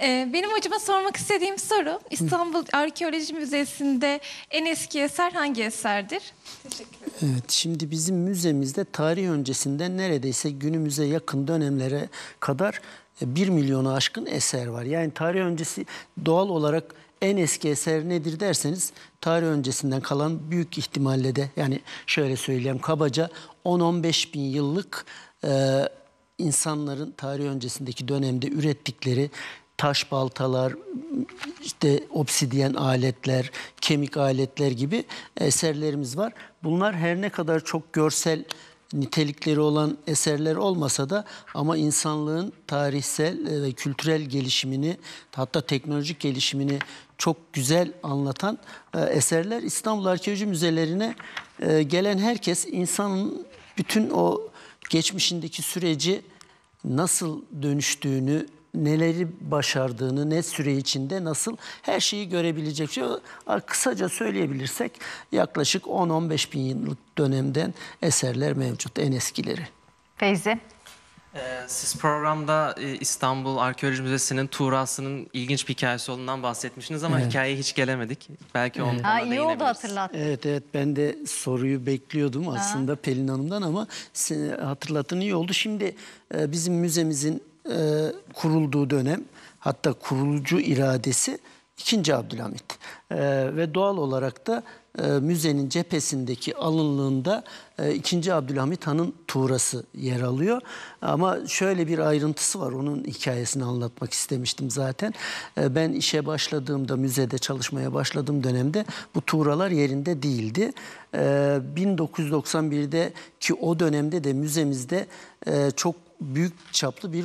E, benim hocama sormak istediğim soru İstanbul Hı. Arkeoloji Müzesi'nde en eski eser hangi eserdir? Teşekkür ederim. Evet şimdi bizim müzemizde tarih öncesinden neredeyse günümüze yakın dönemlere kadar 1 e, milyonu aşkın eser var. Yani tarih öncesi doğal olarak en eski eser nedir derseniz tarih öncesinden kalan büyük ihtimalle de yani şöyle söyleyeyim kabaca 10-15 bin yıllık e, insanların tarih öncesindeki dönemde ürettikleri taş baltalar, işte obsidiyen aletler, kemik aletler gibi eserlerimiz var. Bunlar her ne kadar çok görsel nitelikleri olan eserler olmasa da ama insanlığın tarihsel e, ve kültürel gelişimini hatta teknolojik gelişimini çok güzel anlatan e, eserler İstanbul Arkeoloji Müzelerine e, gelen herkes insanın bütün o geçmişindeki süreci nasıl dönüştüğünü, neleri başardığını, ne süre içinde nasıl her şeyi görebilecek. Şey. Kısaca söyleyebilirsek yaklaşık 10-15 bin yıllık dönemden eserler mevcut en eskileri. Feyzi. Ee, siz programda e, İstanbul Arkeoloji Müzesi'nin tuğrasının ilginç bir hikayesi olduğundan bahsetmişsiniz ama evet. hikayeye hiç gelemedik. Belki evet. ondan ha, iyi oldu hatırlattın. Evet evet ben de soruyu bekliyordum aslında ha. Pelin Hanım'dan ama hatırlatın iyi oldu. Şimdi e, bizim müzemizin e, kurulduğu dönem hatta kurulucu iradesi 2. Abdülhamit. E, ve doğal olarak da e, müzenin cephesindeki alınlığında e, 2. Abdülhamit Han'ın tuğrası yer alıyor. Ama şöyle bir ayrıntısı var. Onun hikayesini anlatmak istemiştim zaten. ben işe başladığımda, müzede çalışmaya başladığım dönemde bu tuğralar yerinde değildi. 1991'de ki o dönemde de müzemizde çok büyük çaplı bir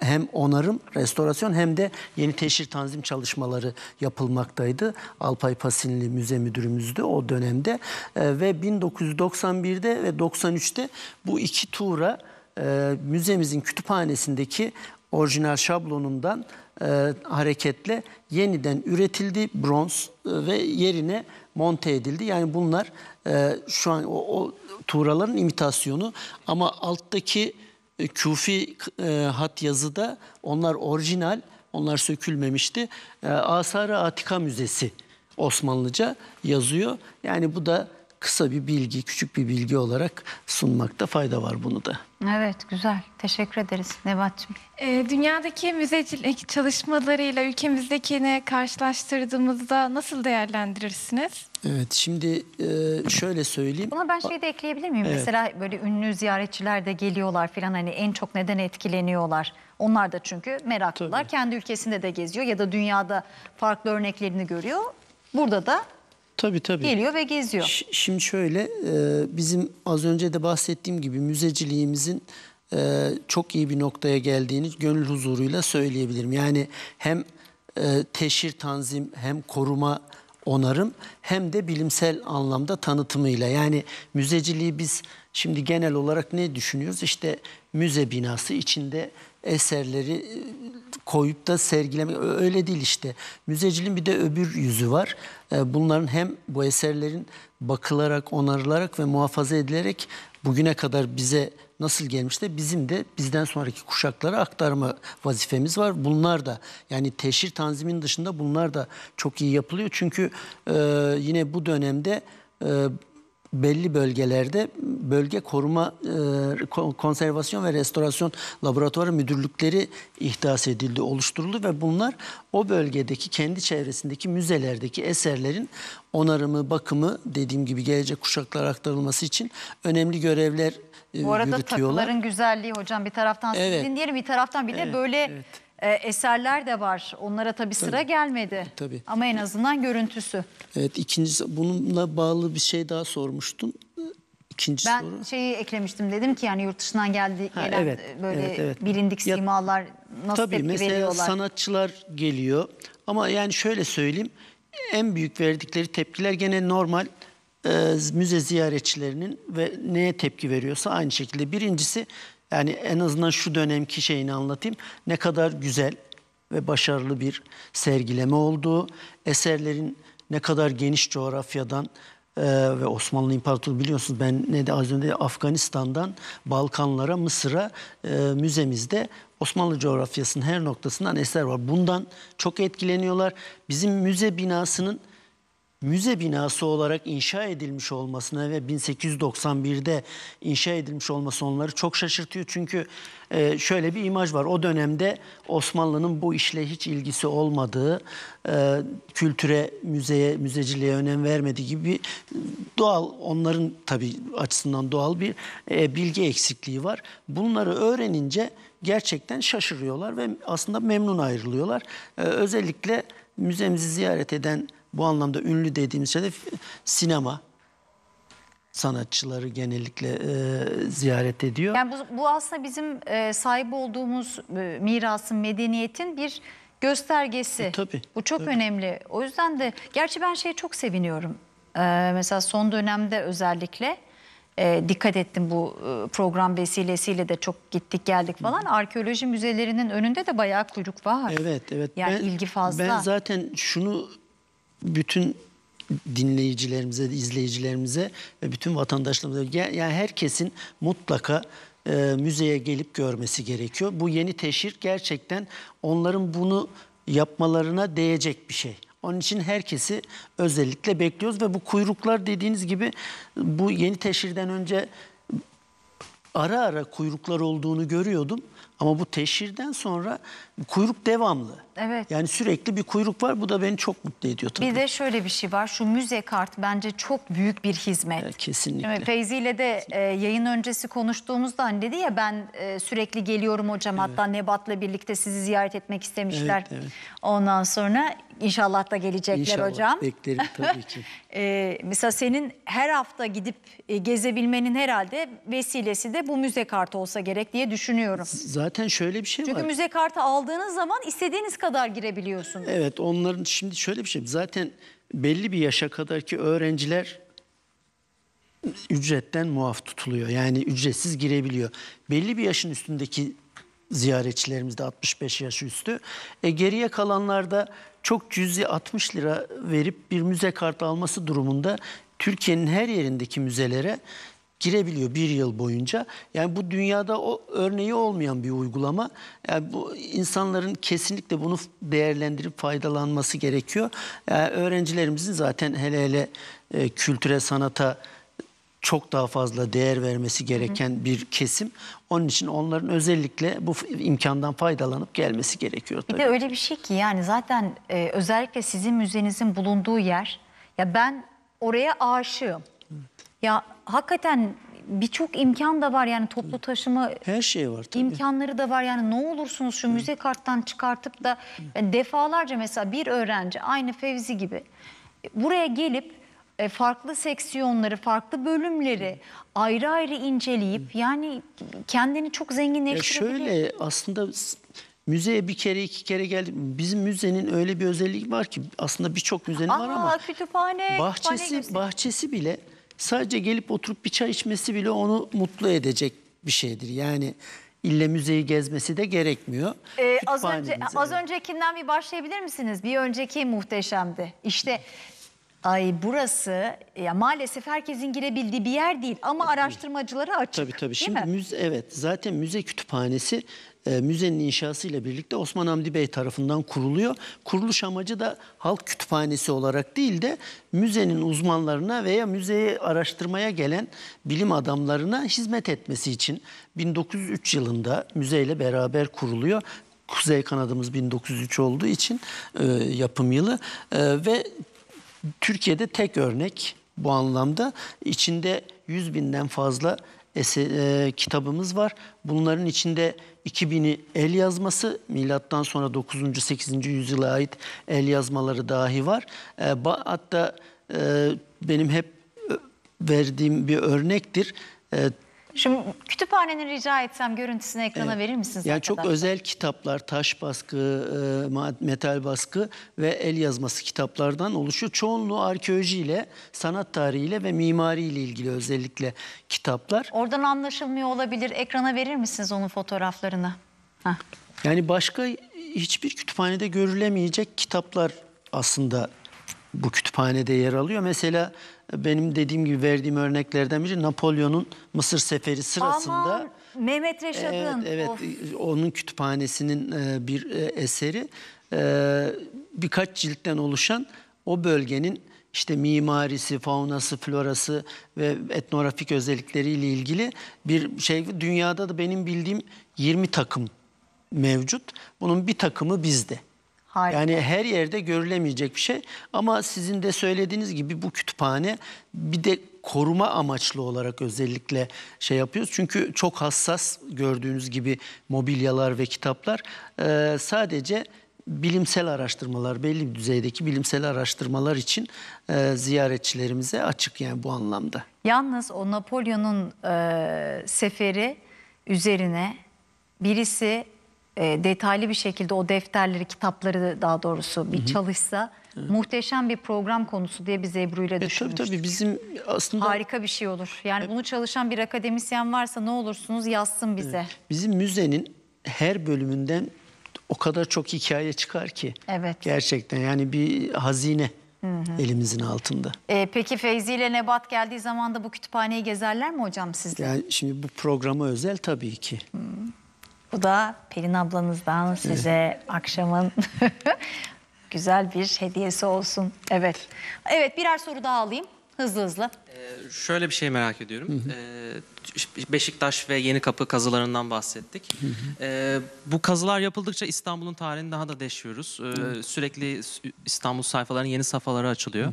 hem onarım, restorasyon hem de yeni teşhir tanzim çalışmaları yapılmaktaydı. Alpay Pasinli müze müdürümüzdü o dönemde ee, ve 1991'de ve 93'te bu iki tuğra e, müzemizin kütüphanesindeki orijinal şablonundan e, hareketle yeniden üretildi bronz e, ve yerine monte edildi. Yani bunlar e, şu an o, o tuğraların imitasyonu ama alttaki e, Kufi e, hat yazıda onlar orijinal, onlar sökülmemişti. E, Asarı Atika Müzesi Osmanlıca yazıyor. Yani bu da kısa bir bilgi, küçük bir bilgi olarak sunmakta fayda var bunu da. Evet, güzel. Teşekkür ederiz Nebat'cığım. E, dünyadaki müzecilik çalışmalarıyla ülkemizdekini karşılaştırdığımızda nasıl değerlendirirsiniz? Evet şimdi şöyle söyleyeyim. Buna ben şey de ekleyebilir miyim? Evet. Mesela böyle ünlü ziyaretçiler de geliyorlar filan hani en çok neden etkileniyorlar? Onlar da çünkü meraklılar. Tabii. Kendi ülkesinde de geziyor ya da dünyada farklı örneklerini görüyor. Burada da Tabii tabii. Geliyor ve geziyor. şimdi şöyle bizim az önce de bahsettiğim gibi müzeciliğimizin çok iyi bir noktaya geldiğini gönül huzuruyla söyleyebilirim. Yani hem e, teşhir tanzim hem koruma onarım hem de bilimsel anlamda tanıtımıyla. Yani müzeciliği biz şimdi genel olarak ne düşünüyoruz? İşte müze binası içinde eserleri e, koyup da sergilemek öyle değil işte. Müzeciliğin bir de öbür yüzü var. E, bunların hem bu eserlerin bakılarak, onarılarak ve muhafaza edilerek bugüne kadar bize nasıl gelmişse bizim de bizden sonraki kuşaklara aktarma vazifemiz var. Bunlar da yani teşhir tanzimin dışında bunlar da çok iyi yapılıyor. Çünkü e, yine bu dönemde e, belli bölgelerde bölge koruma e, konservasyon ve restorasyon laboratuvarı müdürlükleri ihdas edildi, oluşturuldu ve bunlar o bölgedeki kendi çevresindeki müzelerdeki eserlerin onarımı, bakımı dediğim gibi gelecek kuşaklara aktarılması için önemli görevler e, Bu arada yürütüyorlar. takıların güzelliği hocam bir taraftan evet. sizin diyelim bir taraftan bir de böyle evet. E, eserler de var. Onlara tabi sıra gelmedi. Tabii. Ama en azından görüntüsü. Evet ikincisi bununla bağlı bir şey daha sormuştun. İkinci ben soru. şeyi eklemiştim dedim ki yani yurt dışından geldi ha, gelen evet, e, böyle evet, evet. bilindik simalar nasıl tabii, tepki mesela veriyorlar? Tabii sanatçılar geliyor ama yani şöyle söyleyeyim en büyük verdikleri tepkiler gene normal e, müze ziyaretçilerinin ve neye tepki veriyorsa aynı şekilde. Birincisi yani en azından şu dönemki şeyini anlatayım. Ne kadar güzel ve başarılı bir sergileme olduğu, eserlerin ne kadar geniş coğrafyadan ee, ve Osmanlı İmparatorluğu biliyorsunuz ben ne de az önce Afganistan'dan Balkanlara, Mısır'a e, müzemizde Osmanlı coğrafyasının her noktasından eser var. Bundan çok etkileniyorlar. Bizim müze binasının müze binası olarak inşa edilmiş olmasına ve 1891'de inşa edilmiş olması onları çok şaşırtıyor. Çünkü e, şöyle bir imaj var. O dönemde Osmanlı'nın bu işle hiç ilgisi olmadığı, e, kültüre, müzeye, müzeciliğe önem vermediği gibi doğal, onların tabi açısından doğal bir e, bilgi eksikliği var. Bunları öğrenince gerçekten şaşırıyorlar ve aslında memnun ayrılıyorlar. özellikle müzemizi ziyaret eden bu anlamda ünlü dediğimiz şey de sinema sanatçıları genellikle e, ziyaret ediyor. Yani bu, bu aslında bizim e, sahip olduğumuz e, mirasın, medeniyetin bir göstergesi. E, tabii. Bu çok tabii. önemli. O yüzden de gerçi ben şeyi çok seviniyorum. E, mesela son dönemde özellikle e, dikkat ettim bu e, program vesilesiyle de çok gittik geldik falan. Hı. Arkeoloji müzelerinin önünde de bayağı kuyruk var. Evet evet. Yani ben, ilgi fazla. Ben zaten şunu bütün dinleyicilerimize, izleyicilerimize ve bütün vatandaşlarımıza yani herkesin mutlaka e, müzeye gelip görmesi gerekiyor. Bu yeni teşhir gerçekten onların bunu yapmalarına değecek bir şey. Onun için herkesi özellikle bekliyoruz ve bu kuyruklar dediğiniz gibi bu yeni teşhirden önce ara ara kuyruklar olduğunu görüyordum. Ama bu teşhirden sonra kuyruk devamlı. Evet. Yani sürekli bir kuyruk var. Bu da beni çok mutlu ediyor tabii. Bir de şöyle bir şey var. Şu müze kart bence çok büyük bir hizmet. Evet, kesinlikle. Şimdi Feyzi ile de e, yayın öncesi konuştuğumuzda hani dedi ya ben e, sürekli geliyorum hocam. Evet. Hatta Nebat'la birlikte sizi ziyaret etmek istemişler. Evet, evet. Ondan sonra İnşallah da gelecekler İnşallah, hocam. beklerim tabii ki. ee, mesela senin her hafta gidip e, gezebilmenin herhalde vesilesi de bu müze kartı olsa gerek diye düşünüyorum. zaten şöyle bir şey Çünkü var. Çünkü müze kartı aldığınız zaman istediğiniz kadar girebiliyorsunuz. Evet onların şimdi şöyle bir şey. Zaten belli bir yaşa kadar ki öğrenciler ücretten muaf tutuluyor. Yani ücretsiz girebiliyor. Belli bir yaşın üstündeki ziyaretçilerimiz de 65 yaş üstü. E, geriye kalanlarda çok cüzi 60 lira verip bir müze kartı alması durumunda Türkiye'nin her yerindeki müzelere girebiliyor bir yıl boyunca. Yani bu dünyada o örneği olmayan bir uygulama. Yani bu insanların kesinlikle bunu değerlendirip faydalanması gerekiyor. Yani öğrencilerimizin zaten hele hele e, kültüre, sanata çok daha fazla değer vermesi gereken hı hı. bir kesim. Onun için onların özellikle bu imkandan faydalanıp gelmesi gerekiyor. Tabii. Bir de öyle bir şey ki yani zaten e, özellikle sizin müzenizin bulunduğu yer ya ben oraya aşığım. Evet. Ya hakikaten birçok imkan da var yani toplu taşıma her şey var tabii. imkanları da var yani ne olursunuz şu müze karttan çıkartıp da defalarca mesela bir öğrenci aynı Fevzi gibi e, buraya gelip e, farklı seksiyonları, farklı bölümleri ayrı ayrı inceleyip yani kendini çok zenginleştirebilir. şöyle aslında Müzeye bir kere iki kere geldik. Bizim müzenin öyle bir özelliği var ki aslında birçok müzenin Aa, var ama kütüphane, bahçesi kütüphane bahçesi bile sadece gelip oturup bir çay içmesi bile onu mutlu edecek bir şeydir. Yani ille müzeyi gezmesi de gerekmiyor. Ee, az önce az öncekinden bir başlayabilir misiniz? Bir önceki muhteşemdi. İşte Ay burası ya maalesef herkesin girebildiği bir yer değil ama araştırmacılara açık. Tabii tabii. Şimdi mi? müze evet zaten müze kütüphanesi e, müzenin inşasıyla birlikte Osman Hamdi Bey tarafından kuruluyor. Kuruluş amacı da halk kütüphanesi olarak değil de müzenin uzmanlarına veya müzeyi araştırmaya gelen bilim adamlarına hizmet etmesi için 1903 yılında müzeyle beraber kuruluyor. Kuzey kanadımız 1903 olduğu için e, yapım yılı e, ve Türkiye'de tek örnek bu anlamda. içinde 100 binden fazla ese, e, kitabımız var. Bunların içinde 2000'i el yazması, milattan sonra 9. 8. yüzyıla ait el yazmaları dahi var. E, ba, hatta e, benim hep e, verdiğim bir örnektir. E, Şimdi kütüphanenin rica etsem görüntüsünü ekrana evet. verir misiniz? Yani çok kadar? özel kitaplar, taş baskı, e, metal baskı ve el yazması kitaplardan oluşuyor. Çoğunluğu arkeolojiyle, sanat tarihiyle ve mimariyle ilgili özellikle kitaplar. Oradan anlaşılmıyor olabilir. Ekrana verir misiniz onun fotoğraflarını? Heh. Yani başka hiçbir kütüphanede görülemeyecek kitaplar aslında bu kütüphanede yer alıyor. Mesela benim dediğim gibi verdiğim örneklerden biri Napolyon'un Mısır seferi sırasında Aman, Mehmet Reşat'ın evet, evet onun kütüphanesinin e, bir e, eseri e, birkaç ciltten oluşan o bölgenin işte mimarisi, faunası, florası ve etnografik özellikleriyle ilgili bir şey dünyada da benim bildiğim 20 takım mevcut. Bunun bir takımı bizde. Harika. Yani her yerde görülemeyecek bir şey. Ama sizin de söylediğiniz gibi bu kütüphane bir de koruma amaçlı olarak özellikle şey yapıyoruz. Çünkü çok hassas gördüğünüz gibi mobilyalar ve kitaplar ee, sadece bilimsel araştırmalar, belli bir düzeydeki bilimsel araştırmalar için e, ziyaretçilerimize açık yani bu anlamda. Yalnız o Napolyon'un e, seferi üzerine birisi e, detaylı bir şekilde o defterleri, kitapları daha doğrusu bir Hı -hı. çalışsa evet. muhteşem bir program konusu diye biz Ebru ile e, Tabii tabii bizim aslında... Harika bir şey olur. Yani e, bunu çalışan bir akademisyen varsa ne olursunuz yazsın bize. Evet. Bizim müzenin her bölümünden o kadar çok hikaye çıkar ki. Evet. Gerçekten yani bir hazine. Hı hı. elimizin altında. E, peki Feyzi ile Nebat geldiği zaman da bu kütüphaneyi gezerler mi hocam sizde? Yani şimdi bu programa özel tabii ki. Hı. Bu da Pelin ablanızdan size akşamın güzel bir hediyesi olsun. Evet. Evet birer soru daha alayım. Hızlı hızlı. Ee, şöyle bir şey merak ediyorum. Ee, Beşiktaş ve Yeni Kapı kazılarından bahsettik. Ee, bu kazılar yapıldıkça İstanbul'un tarihini daha da deşiyoruz. Ee, Sürekli İstanbul sayfalarının yeni safhaları açılıyor.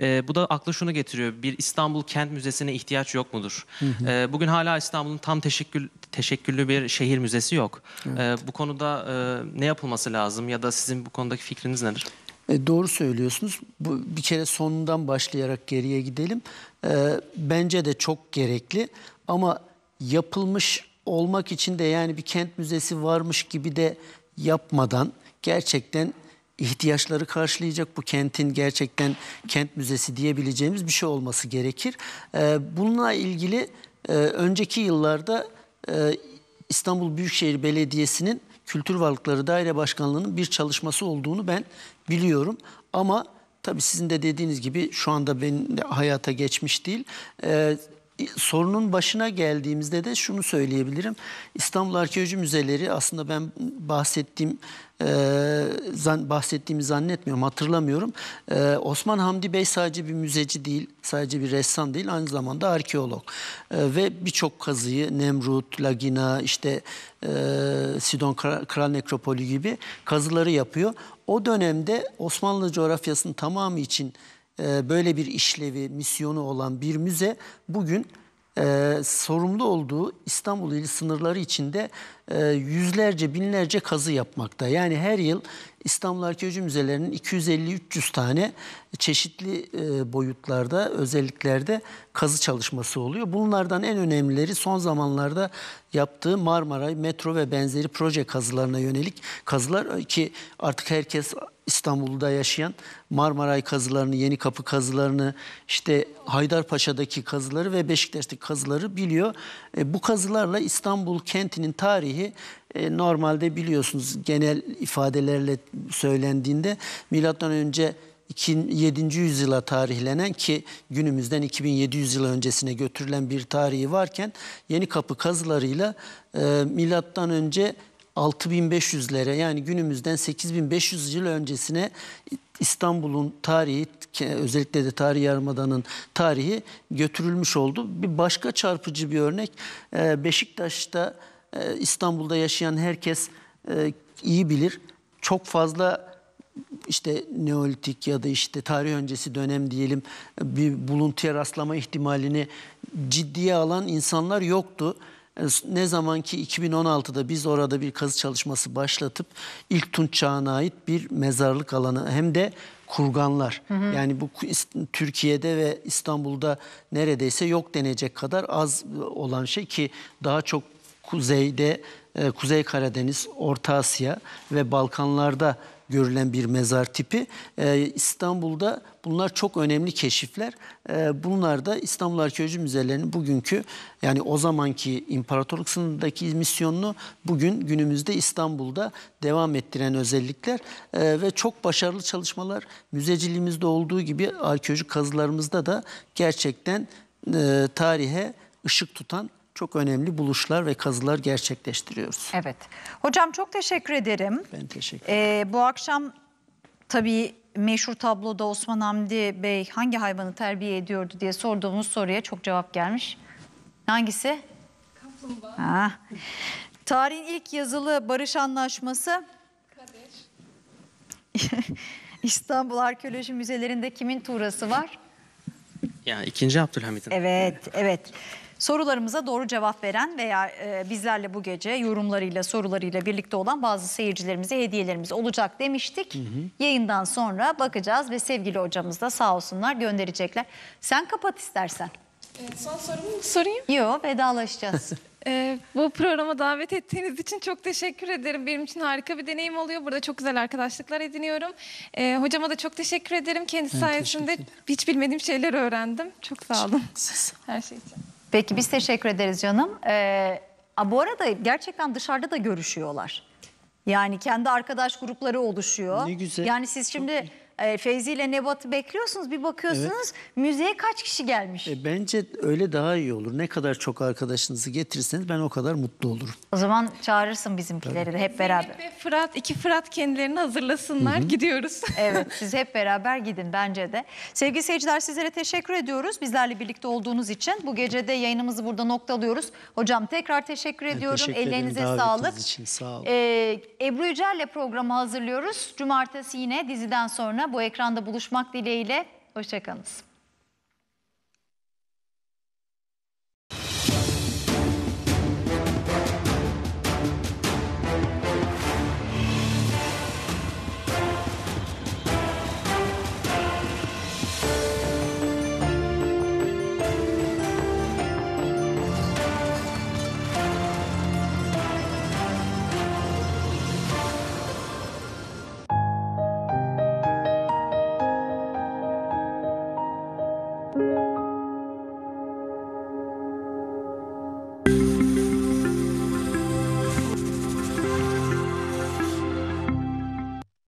Ee, bu da akla şunu getiriyor. Bir İstanbul Kent Müzesi'ne ihtiyaç yok mudur? Ee, bugün hala İstanbul'un tam teşekkül teşekküllü bir şehir müzesi yok. Evet. Ee, bu konuda e, ne yapılması lazım ya da sizin bu konudaki fikriniz nedir? E, doğru söylüyorsunuz. Bu, bir kere sonundan başlayarak geriye gidelim. E, bence de çok gerekli ama yapılmış olmak için de yani bir kent müzesi varmış gibi de yapmadan gerçekten ihtiyaçları karşılayacak bu kentin gerçekten kent müzesi diyebileceğimiz bir şey olması gerekir. Bununla ilgili önceki yıllarda ee, İstanbul Büyükşehir Belediyesi'nin Kültür Varlıkları Daire Başkanlığı'nın bir çalışması olduğunu ben biliyorum. Ama tabii sizin de dediğiniz gibi şu anda benim de hayata geçmiş değil. E, sorunun başına geldiğimizde de şunu söyleyebilirim. İstanbul Arkeoloji Müzeleri aslında ben bahsettiğim e, zan, bahsettiğimi zannetmiyorum, hatırlamıyorum. E, Osman Hamdi Bey sadece bir müzeci değil, sadece bir ressam değil, aynı zamanda arkeolog. E, ve birçok kazıyı Nemrut, Lagina, işte e, Sidon Kral Nekropoli gibi kazıları yapıyor. O dönemde Osmanlı coğrafyasının tamamı için e, böyle bir işlevi, misyonu olan bir müze bugün e, sorumlu olduğu İstanbul ili sınırları içinde e, yüzlerce, binlerce kazı yapmakta. Yani her yıl İstanbul Arkeoloji Müzelerinin 250-300 tane çeşitli e, boyutlarda, özelliklerde kazı çalışması oluyor. Bunlardan en önemlileri son zamanlarda yaptığı Marmaray, metro ve benzeri proje kazılarına yönelik kazılar ki artık herkes İstanbul'da yaşayan Marmaray kazılarını, Yeni Kapı kazılarını, işte Haydarpaşa'daki kazıları ve Beşiktaş'taki kazıları biliyor. E, bu kazılarla İstanbul kentinin tarihi e, normalde biliyorsunuz genel ifadelerle söylendiğinde milattan önce 7. yüzyıla tarihlenen ki günümüzden 2700 yıl öncesine götürülen bir tarihi varken Yeni Kapı kazılarıyla e, milattan önce 6500'lere yani günümüzden 8500 yıl öncesine İstanbul'un tarihi özellikle de tarih yarımadanın tarihi götürülmüş oldu. Bir başka çarpıcı bir örnek e, Beşiktaş'ta e, İstanbul'da yaşayan herkes e, iyi bilir. Çok fazla işte Neolitik ya da işte tarih öncesi dönem diyelim bir buluntuya rastlama ihtimalini ciddiye alan insanlar yoktu. E, ne zaman ki 2016'da biz orada bir kazı çalışması başlatıp ilk Tunç çağına ait bir mezarlık alanı hem de kurganlar. Hı hı. Yani bu Türkiye'de ve İstanbul'da neredeyse yok denecek kadar az e, olan şey ki daha çok kuzeyde e, Kuzey Karadeniz, Orta Asya ve Balkanlarda görülen bir mezar tipi. İstanbul'da Bunlar çok önemli keşifler. Ee, bunlar da İstanbul Arkeoloji Müzelerinin bugünkü yani o zamanki imparatorluk sınırındaki misyonunu bugün günümüzde İstanbul'da devam ettiren özellikler ee, ve çok başarılı çalışmalar müzeciliğimizde olduğu gibi arkeoloji kazılarımızda da gerçekten e, tarihe ışık tutan çok önemli buluşlar ve kazılar gerçekleştiriyoruz. Evet. Hocam çok teşekkür ederim. Ben teşekkür ederim. Ee, bu akşam Tabii meşhur tabloda Osman Hamdi Bey hangi hayvanı terbiye ediyordu diye sorduğumuz soruya çok cevap gelmiş. Hangisi? Kaplumbağa. Ha. Tarihin ilk yazılı barış anlaşması? Kader. İstanbul Arkeoloji Müzelerinde kimin tuğrası var? Yani ikinci Abdülhamid'in. Evet, evet. Sorularımıza doğru cevap veren veya e, bizlerle bu gece yorumlarıyla sorularıyla birlikte olan bazı seyircilerimize hediyelerimiz olacak demiştik. Hı hı. Yayından sonra bakacağız ve sevgili hocamız da sağ olsunlar gönderecekler. Sen kapat istersen. Evet, son sorumu mu sorayım? Yok vedalaşacağız. Ee, bu programa davet ettiğiniz için çok teşekkür ederim. Benim için harika bir deneyim oluyor. Burada çok güzel arkadaşlıklar ediniyorum. Ee, hocama da çok teşekkür ederim. Kendi ben sayesinde hiç bilmediğim şeyler öğrendim. Çok sağ olun. Her şey için. Peki biz teşekkür ederiz canım. Ee, bu arada gerçekten dışarıda da görüşüyorlar. Yani kendi arkadaş grupları oluşuyor. Ne güzel. Yani siz şimdi e, Feyzi ile Nebat'ı bekliyorsunuz. Bir bakıyorsunuz müzeye kaç kişi gelmiş. E, bence öyle daha iyi olur. Ne kadar çok arkadaşınızı getirirseniz ben o kadar mutlu olurum. O zaman çağırırsın bizimkileri de hep beraber. Zeynep ve Fırat, iki Fırat kendilerini hazırlasınlar. Gidiyoruz. Evet siz hep beraber gidin bence de. Sevgili seyirciler sizlere teşekkür ediyoruz. Bizlerle birlikte olduğunuz için bu gecede yayınımızı burada noktalıyoruz. Hocam tekrar teşekkür ediyorum. teşekkür Ellerinize sağlık. için. Sağ olun. Ee, Ebru Yücel'le programı hazırlıyoruz. Cumartesi yine diziden sonra bu ekranda buluşmak dileğiyle. Hoşçakalınız.